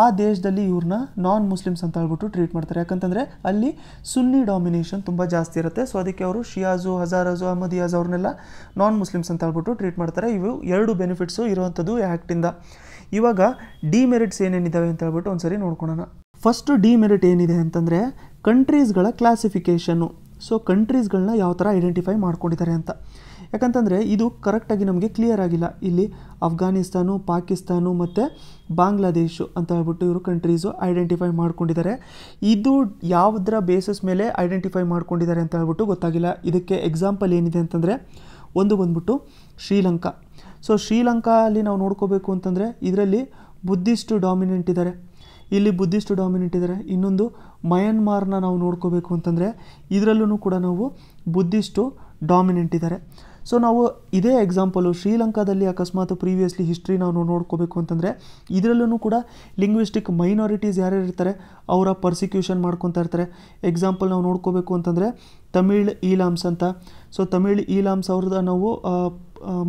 ಆ ದೇಶದಲ್ಲಿ ಇವ್ರನ್ನ ನಾನ್ ಮುಸ್ಲಿಮ್ಸ್ ಅಂತ ಹೇಳ್ಬಿಟ್ಟು ಟ್ರೀಟ್ ಮಾಡ್ತಾರೆ ಯಾಕಂತಂದರೆ ಅಲ್ಲಿ ಸುನ್ನಿ ಡಾಮಿನೇಷನ್ ತುಂಬ ಜಾಸ್ತಿ ಇರುತ್ತೆ ಸೊ ಅದಕ್ಕೆ ಅವರು ಶಿಯಾಜು ಹಜಾರಾಜು ಅಹಮದಿಯಾಜ್ ಅವ್ರನ್ನೆಲ್ಲ ನಾನ್ ಮುಸ್ಲಿಮ್ಸ್ ಅಂತ ಹೇಳ್ಬಿಟ್ಟು ಟ್ರೀಟ್ ಮಾಡ್ತಾರೆ ಇವು ಎರಡು ಬೆನಿಫಿಟ್ಸು ಇರುವಂಥದ್ದು ಆ್ಯಕ್ಟಿಂದ ಇವಾಗ ಡಿಮೆರಿಟ್ಸ್ ಏನೇನಿದ್ದಾವೆ ಅಂತ ಹೇಳ್ಬಿಟ್ಟು ಒಂದ್ಸರಿ ನೋಡ್ಕೊಳೋಣ ಫಸ್ಟು ಡಿಮೆರಿಟ್ ಏನಿದೆ ಅಂತಂದರೆ ಕಂಟ್ರೀಸ್ಗಳ ಕ್ಲಾಸಿಫಿಕೇಷನ್ನು ಸೊ ಕಂಟ್ರೀಸ್ಗಳನ್ನ ಯಾವ ಥರ ಐಡೆಂಟಿಫೈ ಮಾಡ್ಕೊಂಡಿದ್ದಾರೆ ಅಂತ ಯಾಕಂತಂದರೆ ಇದು ಕರೆಕ್ಟಾಗಿ ನಮಗೆ ಕ್ಲಿಯರ್ ಆಗಿಲ್ಲ ಇಲ್ಲಿ ಅಫ್ಘಾನಿಸ್ತಾನು ಪಾಕಿಸ್ತಾನು ಮತ್ತು ಬಾಂಗ್ಲಾದೇಶು ಅಂತ ಹೇಳ್ಬಿಟ್ಟು ಇವರು ಕಂಟ್ರೀಸು ಐಡೆಂಟಿಫೈ ಮಾಡ್ಕೊಂಡಿದ್ದಾರೆ ಇದು ಯಾವುದರ ಬೇಸಿಸ್ ಮೇಲೆ ಐಡೆಂಟಿಫೈ ಮಾಡ್ಕೊಂಡಿದ್ದಾರೆ ಅಂತ ಹೇಳ್ಬಿಟ್ಟು ಗೊತ್ತಾಗಿಲ್ಲ ಇದಕ್ಕೆ ಎಕ್ಸಾಂಪಲ್ ಏನಿದೆ ಅಂತಂದರೆ ಒಂದು ಬಂದ್ಬಿಟ್ಟು ಶ್ರೀಲಂಕಾ ಸೊ ಶ್ರೀಲಂಕಾಲಿ ನಾವು ನೋಡ್ಕೋಬೇಕು ಅಂತಂದರೆ ಇದರಲ್ಲಿ ಬುದ್ಧಿಸ್ಟು ಡಾಮಿನೆಂಟ್ ಇದ್ದಾರೆ ಇಲ್ಲಿ ಬುದ್ಧಿಸ್ಟು ಡಾಮಿನೆಂಟ್ ಇದ್ದಾರೆ ಇನ್ನೊಂದು ಮಯನ್ಮಾರ್ನ ನಾವು ನೋಡ್ಕೋಬೇಕು ಅಂತಂದರೆ ಇದರಲ್ಲೂ ಕೂಡ ನಾವು ಬುದ್ಧಿಸ್ಟು ಡಾಮಿನೆಂಟ್ ಇದ್ದಾರೆ ಸೊ ನಾವು ಇದೇ ಎಕ್ಸಾಂಪಲು ಶ್ರೀಲಂಕಾದಲ್ಲಿ ಅಕಸ್ಮಾತ್ ಪ್ರೀವಿಯಸ್ಲಿ ಹಿಸ್ಟ್ರಿ ನಾವು ನೋಡ್ಕೋಬೇಕು ಅಂತಂದರೆ ಇದರಲ್ಲೂ ಕೂಡ ಲಿಂಗ್ವಿಸ್ಟಿಕ್ ಮೈನಾರಿಟೀಸ್ ಯಾರ್ಯಾರು ಇರ್ತಾರೆ ಅವರ ಪರ್ಸಿಕ್ಯೂಷನ್ ಮಾಡ್ಕೊತಾ ಇರ್ತಾರೆ ಎಕ್ಸಾಂಪಲ್ ನಾವು ನೋಡ್ಕೋಬೇಕು ಅಂತಂದರೆ ತಮಿಳ್ ಈಲಾಮ್ಸ್ ಅಂತ ಸೊ ತಮಿಳ್ ಈಲಾಮ್ಸ್ ಅವ್ರದ್ದು ನಾವು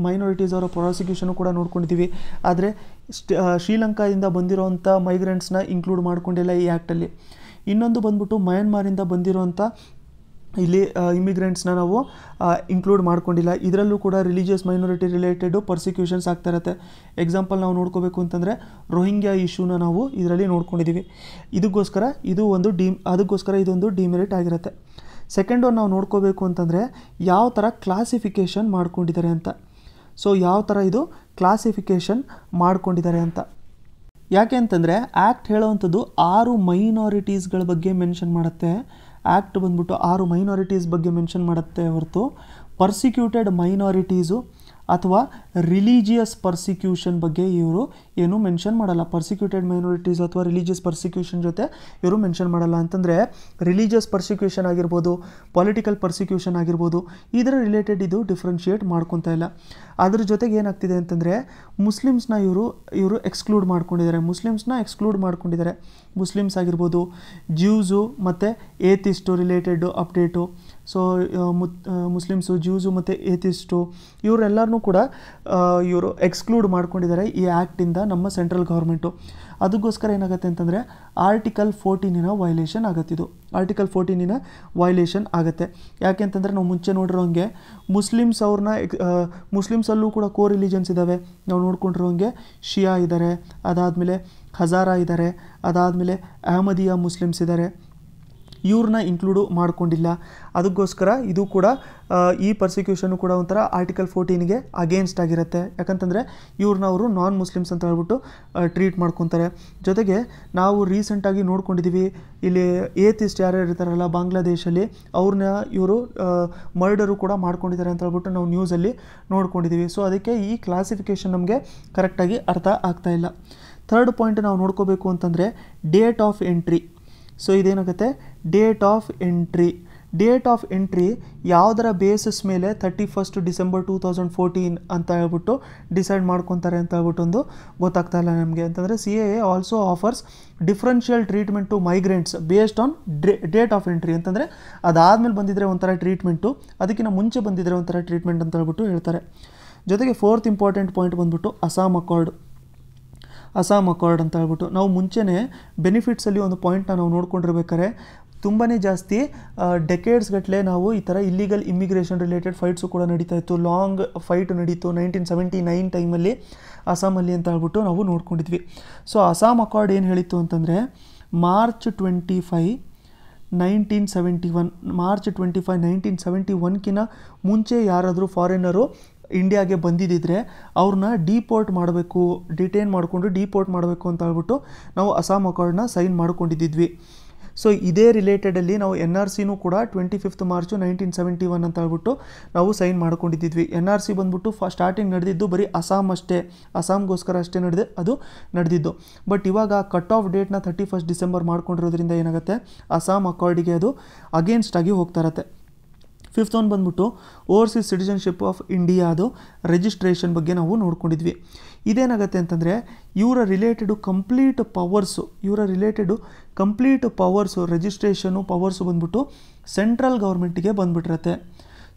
ಮೈನಾರಿಟೀಸ್ ಅವರ ಪ್ರಾಸಿಕ್ಯೂಷನು ಕೂಡ ನೋಡ್ಕೊಂಡಿದ್ದೀವಿ ಆದರೆ ಶ್ರೀಲಂಕಾದಿಂದ ಬಂದಿರೋವಂಥ ಮೈಗ್ರೆಂಟ್ಸ್ನ ಇನ್ಕ್ಲೂಡ್ ಮಾಡ್ಕೊಂಡಿಲ್ಲ ಈ ಆ್ಯಕ್ಟಲ್ಲಿ ಇನ್ನೊಂದು ಬಂದ್ಬಿಟ್ಟು ಮಯನ್ಮಾರಿಂದ ಬಂದಿರುವಂಥ ಇಲ್ಲಿ ಇಮಿಗ್ರೆಂಟ್ಸ್ನ ನಾವು ಇನ್ಕ್ಲೂಡ್ ಮಾಡ್ಕೊಂಡಿಲ್ಲ ಇದರಲ್ಲೂ ಕೂಡ ರಿಲಿಜಿಯಸ್ ಮೈನಾರಿಟಿ ರಿಲೇಟೆಡು ಪರ್ಸಿಕ್ಯೂಷನ್ಸ್ ಆಗ್ತಾ ಇರುತ್ತೆ ಎಕ್ಸಾಂಪಲ್ ನಾವು ನೋಡ್ಕೋಬೇಕು ಅಂತಂದರೆ ರೋಹಿಂಗ್ಯಾ ಇಶ್ಯೂನ ನಾವು ಇದರಲ್ಲಿ ನೋಡ್ಕೊಂಡಿದ್ದೀವಿ ಇದಕ್ಕೋಸ್ಕರ ಇದು ಒಂದು ಡಿಮ್ ಅದಕ್ಕೋಸ್ಕರ ಇದೊಂದು ಡಿಮೆರಿಟ್ ಆಗಿರುತ್ತೆ ಸೆಕೆಂಡ್ ಒನ್ ನಾವು ನೋಡ್ಕೋಬೇಕು ಅಂತಂದರೆ ಯಾವ ಥರ ಕ್ಲಾಸಿಫಿಕೇಷನ್ ಮಾಡ್ಕೊಂಡಿದ್ದಾರೆ ಅಂತ ಸೊ ಯಾವ ಥರ ಇದು ಕ್ಲಾಸಿಫಿಕೇಷನ್ ಮಾಡ್ಕೊಂಡಿದ್ದಾರೆ ಅಂತ ಯಾಕೆ ಅಂತಂದರೆ ಆ್ಯಕ್ಟ್ ಹೇಳೋವಂಥದ್ದು ಆರು ಮೈನಾರಿಟೀಸ್ಗಳ ಬಗ್ಗೆ ಮೆನ್ಷನ್ ಮಾಡುತ್ತೆ ಆ್ಯಕ್ಟ್ ಬಂದ್ಬಿಟ್ಟು ಆರು ಮೈನಾರಿಟೀಸ್ ಬಗ್ಗೆ ಮೆನ್ಷನ್ ಮಾಡುತ್ತೆ ಹೊರತು ಪರ್ಸಿಕ್ಯೂಟೆಡ್ ಮೈನಾರಿಟೀಸು ಅಥವಾ ರಿಲೀಜಿಯಸ್ ಪರ್ಸಿಕ್ಯೂಷನ್ ಬಗ್ಗೆ ಇವರು ಏನು ಮೆನ್ಷನ್ ಮಾಡಲ್ಲ ಪರ್ಸಿಕ್ಯೂಟೆಡ್ ಮೈನಾರಿಟೀಸ್ ಅಥವಾ ರಿಲೀಜಿಯಸ್ ಪರ್ಸಿಕ್ಯೂಷನ್ ಜೊತೆ ಇವರು ಮೆನ್ಷನ್ ಮಾಡಲ್ಲ ಅಂತಂದರೆ ರಿಲೀಜಿಯಸ್ ಪರ್ಸಿಕ್ಯೂಷನ್ ಆಗಿರ್ಬೋದು ಪೊಲಿಟಿಕಲ್ ಪರ್ಸಿಕ್ಯೂಷನ್ ಆಗಿರ್ಬೋದು ಇದರ ರಿಲೇಟೆಡ್ ಇದು ಡಿಫ್ರೆನ್ಷಿಯೇಟ್ ಮಾಡ್ಕೊತಾ ಇಲ್ಲ ಅದ್ರ ಜೊತೆಗೆ ಏನಾಗ್ತಿದೆ ಅಂತಂದರೆ ಮುಸ್ಲಿಮ್ಸ್ನ ಇವರು ಇವರು ಎಕ್ಸ್ಕ್ಲೂಡ್ ಮಾಡ್ಕೊಂಡಿದ್ದಾರೆ ಮುಸ್ಲಿಮ್ಸ್ನ ಎಕ್ಸ್ಕ್ಲೂಡ್ ಮಾಡ್ಕೊಂಡಿದ್ದಾರೆ ಮುಸ್ಲಿಮ್ಸ್ ಆಗಿರ್ಬೋದು ಜ್ಯೂಸು ಮತ್ತು atheist related update so Muslims Jews ಮತ್ತು ಏತಿಸ್ಟು ಇವರೆಲ್ಲರನ್ನೂ ಕೂಡ ಇವರು ಎಕ್ಸ್ಕ್ಲೂಡ್ ಮಾಡ್ಕೊಂಡಿದ್ದಾರೆ ಈ ಆ್ಯಕ್ಟಿಂದ ನಮ್ಮ ಸೆಂಟ್ರಲ್ ಗೌರ್ಮೆಂಟು ಅದಕ್ಕೋಸ್ಕರ ಏನಾಗುತ್ತೆ ಅಂತಂದರೆ ಆರ್ಟಿಕಲ್ ಫೋರ್ಟೀನಿನ ವೈಲೇಷನ್ ಆಗುತ್ತಿದ್ದು ಆರ್ಟಿಕಲ್ ಫೋರ್ಟೀನಿನ ವೈಲೇಷನ್ ಆಗುತ್ತೆ ಯಾಕೆ ಅಂತಂದರೆ ನಾವು ಮುಂಚೆ ನೋಡಿರೋ ಹಂಗೆ ಮುಸ್ಲಿಮ್ಸ್ ಅವ್ರನ್ನ ಎಕ್ ಮುಸ್ಲಿಮ್ಸಲ್ಲೂ ಕೂಡ ಕೋ ರಿಲಿಜನ್ಸ್ ಇದ್ದಾವೆ ನಾವು ನೋಡ್ಕೊಂಡಿರೋ ಹಂಗೆ ಶಿಯಾ ಇದ್ದಾರೆ ಅದಾದಮೇಲೆ ಹಜಾರಾ ಇದ್ದಾರೆ ಅದಾದಮೇಲೆ ಅಹಮದಿಯಾ ಮುಸ್ಲಿಮ್ಸ್ ಇದ್ದಾರೆ ಇವ್ರನ್ನ ಇನ್ಕ್ಲೂಡು ಮಾಡಿಕೊಂಡಿಲ್ಲ ಅದಕ್ಕೋಸ್ಕರ ಇದು ಕೂಡ ಈ ಪರ್ಸಿಕ್ಯೂಷನು ಕೂಡ ಒಂಥರ ಆರ್ಟಿಕಲ್ ಫೋರ್ಟೀನ್ಗೆ ಅಗೇನ್ಸ್ಟ್ ಆಗಿರುತ್ತೆ ಯಾಕಂತಂದರೆ ಇವ್ರನ್ನ ಅವರು ನಾನ್ ಮುಸ್ಲಿಮ್ಸ್ ಅಂತ ಹೇಳ್ಬಿಟ್ಟು ಟ್ರೀಟ್ ಮಾಡ್ಕೊತಾರೆ ಜೊತೆಗೆ ನಾವು ರೀಸೆಂಟಾಗಿ ನೋಡ್ಕೊಂಡಿದ್ದೀವಿ ಇಲ್ಲಿ ಏತಿಸ್ಟ್ ಯಾರ್ಯಾರು ಇರ್ತಾರಲ್ಲ ಬಾಂಗ್ಲಾದೇಶಲ್ಲಿ ಅವ್ರನ್ನ ಇವರು ಮರ್ಡರು ಕೂಡ ಮಾಡ್ಕೊಂಡಿದ್ದಾರೆ ಅಂತ ಹೇಳ್ಬಿಟ್ಟು ನಾವು ನ್ಯೂಸಲ್ಲಿ ನೋಡ್ಕೊಂಡಿದ್ದೀವಿ ಸೊ ಅದಕ್ಕೆ ಈ ಕ್ಲಾಸಿಫಿಕೇಷನ್ ನಮಗೆ ಕರೆಕ್ಟಾಗಿ ಅರ್ಥ ಆಗ್ತಾ ಇಲ್ಲ ಥರ್ಡ್ ಪಾಯಿಂಟ್ ನಾವು ನೋಡ್ಕೋಬೇಕು ಅಂತಂದರೆ ಡೇಟ್ ಆಫ್ ಎಂಟ್ರಿ ಸೊ ಇದೇನಾಗುತ್ತೆ date of entry date of entry ಯಾವುದರ ಬೇಸಿಸ್ ಮೇಲೆ thirty first December two thousand fourteen ಅಂತ ಹೇಳ್ಬಿಟ್ಟು ಡಿಸೈಡ್ ಮಾಡ್ಕೊತಾರೆ ಅಂತ ಹೇಳ್ಬಿಟ್ಟು ಒಂದು ಗೊತ್ತಾಗ್ತಾ ಇಲ್ಲ ನಮಗೆ ಅಂತಂದರೆ C A also offers differential treatment to migrants based on date of entry ಅಂತಂದರೆ ಅದಾದಮೇಲೆ ಬಂದಿದ್ದರೆ ಒಂಥರ ಟ್ರೀಟ್ಮೆಂಟು ಅದಕ್ಕಿಂತ ಮುಂಚೆ ಬಂದಿದ್ದರೆ ಒಂಥರ ಟ್ರೀಟ್ಮೆಂಟ್ ಅಂತ ಹೇಳ್ಬಿಟ್ಟು ಹೇಳ್ತಾರೆ ಜೊತೆಗೆ ಫೋರ್ತ್ ಇಂಪಾರ್ಟೆಂಟ್ ಪಾಯಿಂಟ್ ಬಂದ್ಬಿಟ್ಟು ಅಸಾಮ್ ಅಕಾರ್ಡ್ ಅಸಾಮ್ ಅಕಾರ್ಡ್ ಅಂತ ಹೇಳ್ಬಿಟ್ಟು ನಾವು ಮುಂಚೆನೇ ಬೆನಿಫಿಟ್ಸಲ್ಲಿ ಒಂದು ಪಾಯಿಂಟ್ನ ನಾವು ನೋಡ್ಕೊಂಡಿರ್ಬೇಕಾರೆ ತುಂಬಾ ಜಾಸ್ತಿ ಡೆಕೇಡ್ಸ್ಗಟ್ಟಲೆ ನಾವು ಈ ಥರ ಇಲ್ಲಿಗಲ್ ಇಮಿಗ್ರೇಷನ್ ರಿಲೇಟೆಡ್ ಫೈಟ್ಸು ಕೂಡ ನಡೀತಾ ಇತ್ತು ಲಾಂಗ್ ಫೈಟ್ ನಡೀತು ನೈನ್ಟೀನ್ ಸೆವೆಂಟಿ ನೈನ್ ಟೈಮಲ್ಲಿ ಅಸ್ಸಾಮಲ್ಲಿ ಅಂತ ಹೇಳ್ಬಿಟ್ಟು ನಾವು ನೋಡ್ಕೊಂಡಿದ್ವಿ ಸೊ ಅಸ್ಸಾಂ ಅಕಾರ್ಡ್ ಏನು ಹೇಳಿತ್ತು ಅಂತಂದರೆ March twenty five nineteen seventy one March twenty five nineteen seventy ಒನ್ಕಿನ್ನ ಮುಂಚೆ ಯಾರಾದರೂ ಫಾರಿನರು ಇಂಡಿಯಾಗೆ ಬಂದಿದ್ದಿದ್ರೆ ಅವ್ರನ್ನ ಡಿಪೋರ್ಟ್ ಮಾಡಬೇಕು ಡಿಟೈನ್ ಮಾಡಿಕೊಂಡು ಡಿಪೋರ್ಟ್ ಮಾಡಬೇಕು ಅಂತ ಹೇಳ್ಬಿಟ್ಟು ನಾವು ಅಸ್ಸಾಂ ಅಕಾರ್ಡ್ನ ಸೈನ್ ಮಾಡ್ಕೊಂಡಿದ್ದಿದ್ವಿ ಸೊ ಇದೇ ರಿಲೇಟೆಡಲ್ಲಿ ನಾವು ಎನ್ ಆರ್ ಸಿನೂ ಕೂಡ twenty fifth March nineteen seventy one ಅಂತ ಹೇಳ್ಬಿಟ್ಟು ನಾವು ಸೈನ್ ಮಾಡ್ಕೊಂಡಿದ್ದಿದ್ವಿ ಎನ್ ಆರ್ ಸಿ ಬಂದ್ಬಿಟ್ಟು ಫ ಸ್ಟಾರ್ಟಿಂಗ್ ನಡೆದಿದ್ದು ಬರೀ ಅಸ್ಸಾಂ ಅಷ್ಟೇ ಅಸ್ಸಾಂಗೋಸ್ಕರ ಅಷ್ಟೇ ನಡೆದಿದೆ ಅದು ನಡೆದಿದ್ದು ಬಟ್ ಇವಾಗ ಕಟ್ ಆಫ್ ಡೇಟ್ನ ಥರ್ಟಿ ಫಸ್ಟ್ ಡಿಸೆಂಬರ್ ಮಾಡ್ಕೊಂಡಿರೋದ್ರಿಂದ ಏನಾಗುತ್ತೆ ಅಸ್ಸಾಂ ಅಕಾರ್ಡಿಗೆ ಅದು ಅಗೇನ್ಸ್ಟಾಗಿ ಹೋಗ್ತಾ ಇರತ್ತೆ ಫಿಫ್ತ್ ಒನ್ ಬಂದ್ಬಿಟ್ಟು ಓವರ್ಸೀಸ್ ಸಿಟಿಜನ್ಶಿಪ್ ಆಫ್ ಇಂಡಿಯಾದು ರಿಜಿಸ್ಟ್ರೇಷನ್ ಬಗ್ಗೆ ನಾವು ನೋಡ್ಕೊಂಡಿದ್ವಿ ಇದೇನಾಗುತ್ತೆ ಅಂತಂದರೆ ಇವರ ರಿಲೇಟೆಡು ಕಂಪ್ಲೀಟ್ ಪವರ್ಸು ಇವರ related complete powers registration powers ಬಂದ್ಬಿಟ್ಟು ಸೆಂಟ್ರಲ್ ಗೌರ್ಮೆಂಟಿಗೆ ಬಂದುಬಿಟ್ಟಿರತ್ತೆ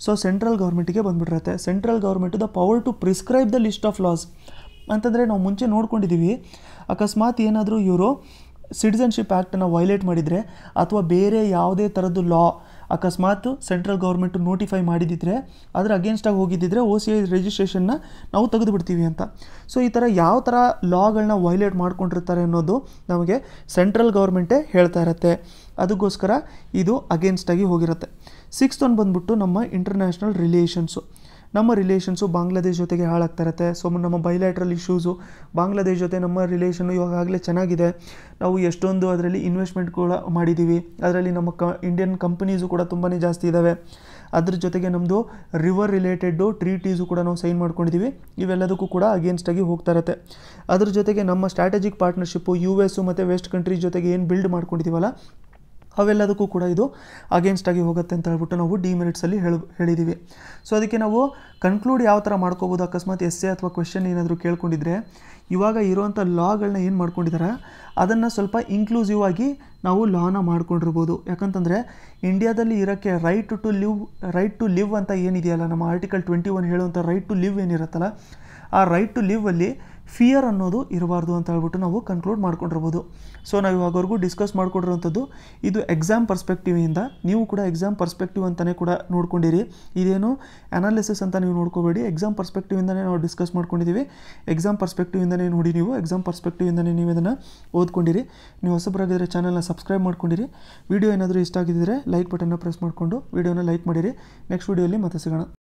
ಸೊ ಸೆಂಟ್ರಲ್ ಗೌರ್ಮೆಂಟಿಗೆ ಬಂದುಬಿಟ್ಟಿರತ್ತೆ central government the power to prescribe the list of laws ಅಂತಂದರೆ ನಾವು ಮುಂಚೆ ನೋಡ್ಕೊಂಡಿದ್ದೀವಿ ಅಕಸ್ಮಾತ್ ಏನಾದರೂ ಇವರು ಸಿಟಿಸನ್ಶಿಪ್ ಆ್ಯಕ್ಟನ್ನು ವೈಲೇಟ್ ಮಾಡಿದರೆ ಅಥವಾ ಬೇರೆ ಯಾವುದೇ ಥರದ್ದು ಲಾ ಅಕಸ್ಮಾತ್ ಸೆಂಟ್ರಲ್ ಗೌರ್ಮೆಂಟು ನೋಟಿಫೈ ಮಾಡಿದ್ದಿದ್ರೆ ಅದರ ಅಗೇನ್ಸ್ಟಾಗಿ ಹೋಗಿದ್ದಿದ್ರೆ ಓ ಸಿ ಐ ರಿಜಿಸ್ಟ್ರೇಷನ್ನ ನಾವು ತೆಗೆದುಬಿಡ್ತೀವಿ ಅಂತ ಸೊ ಈ ಥರ ಯಾವ ಥರ ಲಾಗಳನ್ನ ವೈಲೇಟ್ ಮಾಡ್ಕೊಂಡಿರ್ತಾರೆ ಅನ್ನೋದು ನಮಗೆ ಸೆಂಟ್ರಲ್ ಗೌರ್ಮೆಂಟೇ ಹೇಳ್ತಾ ಇರತ್ತೆ ಅದಕ್ಕೋಸ್ಕರ ಇದು ಅಗೇನ್ಸ್ಟಾಗಿ ಹೋಗಿರುತ್ತೆ ಸಿಕ್ಸ್ತ್ ಒಂದು ಬಂದ್ಬಿಟ್ಟು ನಮ್ಮ ಇಂಟರ್ನ್ಯಾಷನಲ್ ರಿಲೇಷನ್ಸು ನಮ್ಮ ರಿಲೇಷನ್ಸು ಬಾಂಗ್ಲಾದೇಶ್ ಜೊತೆಗೆ ಹಾಳಾಗ್ತಾಯಿರತ್ತೆ ಸೊ ನಮ್ಮ ಬೈಲ್ಯಾಟ್ರಲ್ ಇಶ್ಯೂಸು ಬಾಂಗ್ಲಾದೇಶ್ ಜೊತೆ ನಮ್ಮ ರಿಲೇಷನ್ನು ಇವಾಗಲೇ ಚೆನ್ನಾಗಿದೆ ನಾವು ಎಷ್ಟೊಂದು ಅದರಲ್ಲಿ ಇನ್ವೆಸ್ಟ್ಮೆಂಟ್ ಕೂಡ ಮಾಡಿದ್ದೀವಿ ಅದರಲ್ಲಿ ನಮ್ಮ ಕ ಇಂಡಿಯನ್ ಕಂಪನೀಸು ಕೂಡ ತುಂಬಾ ಜಾಸ್ತಿ ಇದ್ದಾವೆ ಅದ್ರ ಜೊತೆಗೆ ನಮ್ಮದು ರಿವರ್ ರಿಲೇಟೆಡ್ಡು ಟ್ರೀಟೀಸು ಕೂಡ ನಾವು ಸೈನ್ ಮಾಡ್ಕೊಂಡಿದ್ದೀವಿ ಇವೆಲ್ಲದಕ್ಕೂ ಕೂಡ ಅಗೇನ್ಸ್ಟಾಗಿ ಹೋಗ್ತಾ ಇರತ್ತೆ ಅದ್ರ ಜೊತೆಗೆ ನಮ್ಮ ಸ್ಟ್ರಾಟಜಿಕ್ ಪಾರ್ಟ್ನರ್ಶಿಪ್ಪು ಯು ಎಸ್ಸು ಮತ್ತು ವೆಸ್ಟ್ ಕಂಟ್ರೀಸ್ ಜೊತೆಗೆ ಏನು ಬಿಲ್ಡ್ ಮಾಡ್ಕೊಂಡಿದ್ದೀವಲ್ಲ ಅವೆಲ್ಲದಕ್ಕೂ ಕೂಡ ಇದು ಅಗೇನ್ಸ್ಟ್ ಆಗಿ ಹೋಗುತ್ತೆ ಅಂತ ಹೇಳ್ಬಿಟ್ಟು ನಾವು ಡಿಮೆರಿಟ್ಸಲ್ಲಿ ಹೇಳಿ ಹೇಳಿದ್ದೀವಿ ಸೊ ಅದಕ್ಕೆ ನಾವು ಕನ್ಕ್ಲೂಡ್ ಯಾವ ಥರ ಮಾಡ್ಕೋಬೋದು ಅಕಸ್ಮಾತ್ ಎಸ್ಸೆ ಅಥವಾ ಕ್ವೆಶನ್ ಏನಾದರೂ ಕೇಳ್ಕೊಂಡಿದ್ರೆ ಇವಾಗ ಇರುವಂಥ ಲಾಗಳನ್ನ ಏನು ಮಾಡ್ಕೊಂಡಿದ್ದಾರೆ ಅದನ್ನು ಸ್ವಲ್ಪ ಇನ್ಕ್ಲೂಸಿವ್ ಆಗಿ ನಾವು ಲಾನ ಮಾಡ್ಕೊಂಡಿರ್ಬೋದು ಯಾಕಂತಂದರೆ ಇಂಡಿಯಾದಲ್ಲಿ ಇರೋಕ್ಕೆ right to live right to live ಅಂತ ಏನಿದೆಯಲ್ಲ ನಮ್ಮ ಆರ್ಟಿಕಲ್ ಟ್ವೆಂಟಿ ಒನ್ ಹೇಳುವಂಥ ರೈಟ್ ಟು ಲಿವ್ ಏನಿರುತ್ತಲ್ಲ ಆ ರೈಟ್ ಟು ಲಿವ್ ಅಲ್ಲಿ ಫಿಯರ್ ಅನ್ನೋದು ಇರಬಾರ್ದು ಅಂತ ಹೇಳ್ಬಿಟ್ಟು ನಾವು ಕನ್ಕ್ಲೂಡ್ ಮಾಡ್ಕೊಂಡಿರ್ಬೋದು ಸೊ ನಾವು ಇವಾಗವರೆಗೂ ಡಿಸ್ಕಸ್ ಮಾಡ್ಕೊಂಡಿರೋಂಥದ್ದು ಇದು ಎಕ್ಸಾಮ್ ಪರ್ಸ್ಪೆಕ್ಟಿವಿಂದ ನೀವು ಕೂಡ ಎಕ್ಸಾಮ್ ಪರ್ಸ್ಪೆಕ್ಟಿವ್ ಅಂತಲೇ ಕೂಡ ನೋಡ್ಕೊಂಡಿರಿ ಇದೇನು ಅನಾಲಿಸಿಸ್ ಅಂತ ನೀವು ನೋಡ್ಕೋಬೇಡಿ ಎಕ್ಸಾಮ್ ಪರ್ಸ್ಪೆಕ್ಟಿವಿಂದನೇ ನಾವು ಡಿಸ್ಕಸ್ ಮಾಡ್ಕೊಂಡಿದ್ದೀವಿ ಎಕ್ಸಾಮ್ ಪರ್ಸ್ಪೆಕ್ಟಿವಿಂದನೇ ನೋಡಿ ನೀವು ಎಕ್ಸಾಮ್ ಪರ್ಸ್ಪೆಕ್ಟಿವಿಂದನೇ ನೀವು ಇದನ್ನು ಓದ್ಕೊಂಡಿರಿ ನೀವು ಹೊಸಬರಾಗಿದ್ದರೆ ಚಾನಲ್ನ ಸಬ್ಸ್ಕ್ರೈಬ್ ಮಾಡ್ಕೊಂಡಿರಿ ವಿಡಿಯೋ ಏನಾದರೂ ಇಷ್ಟ ಆಗಿದ್ದರೆ ಲೈಕ್ ಬಟನ್ನ ಪ್ರೆಸ್ ಮಾಡಿಕೊಂಡು ವಿಡಿಯೋನ ಲೈಕ್ ಮಾಡಿರಿ ನೆಕ್ಸ್ಟ್ ವಿಡಿಯೋಲಿ ಮತ್ತೆ ಸಿಗೋಣ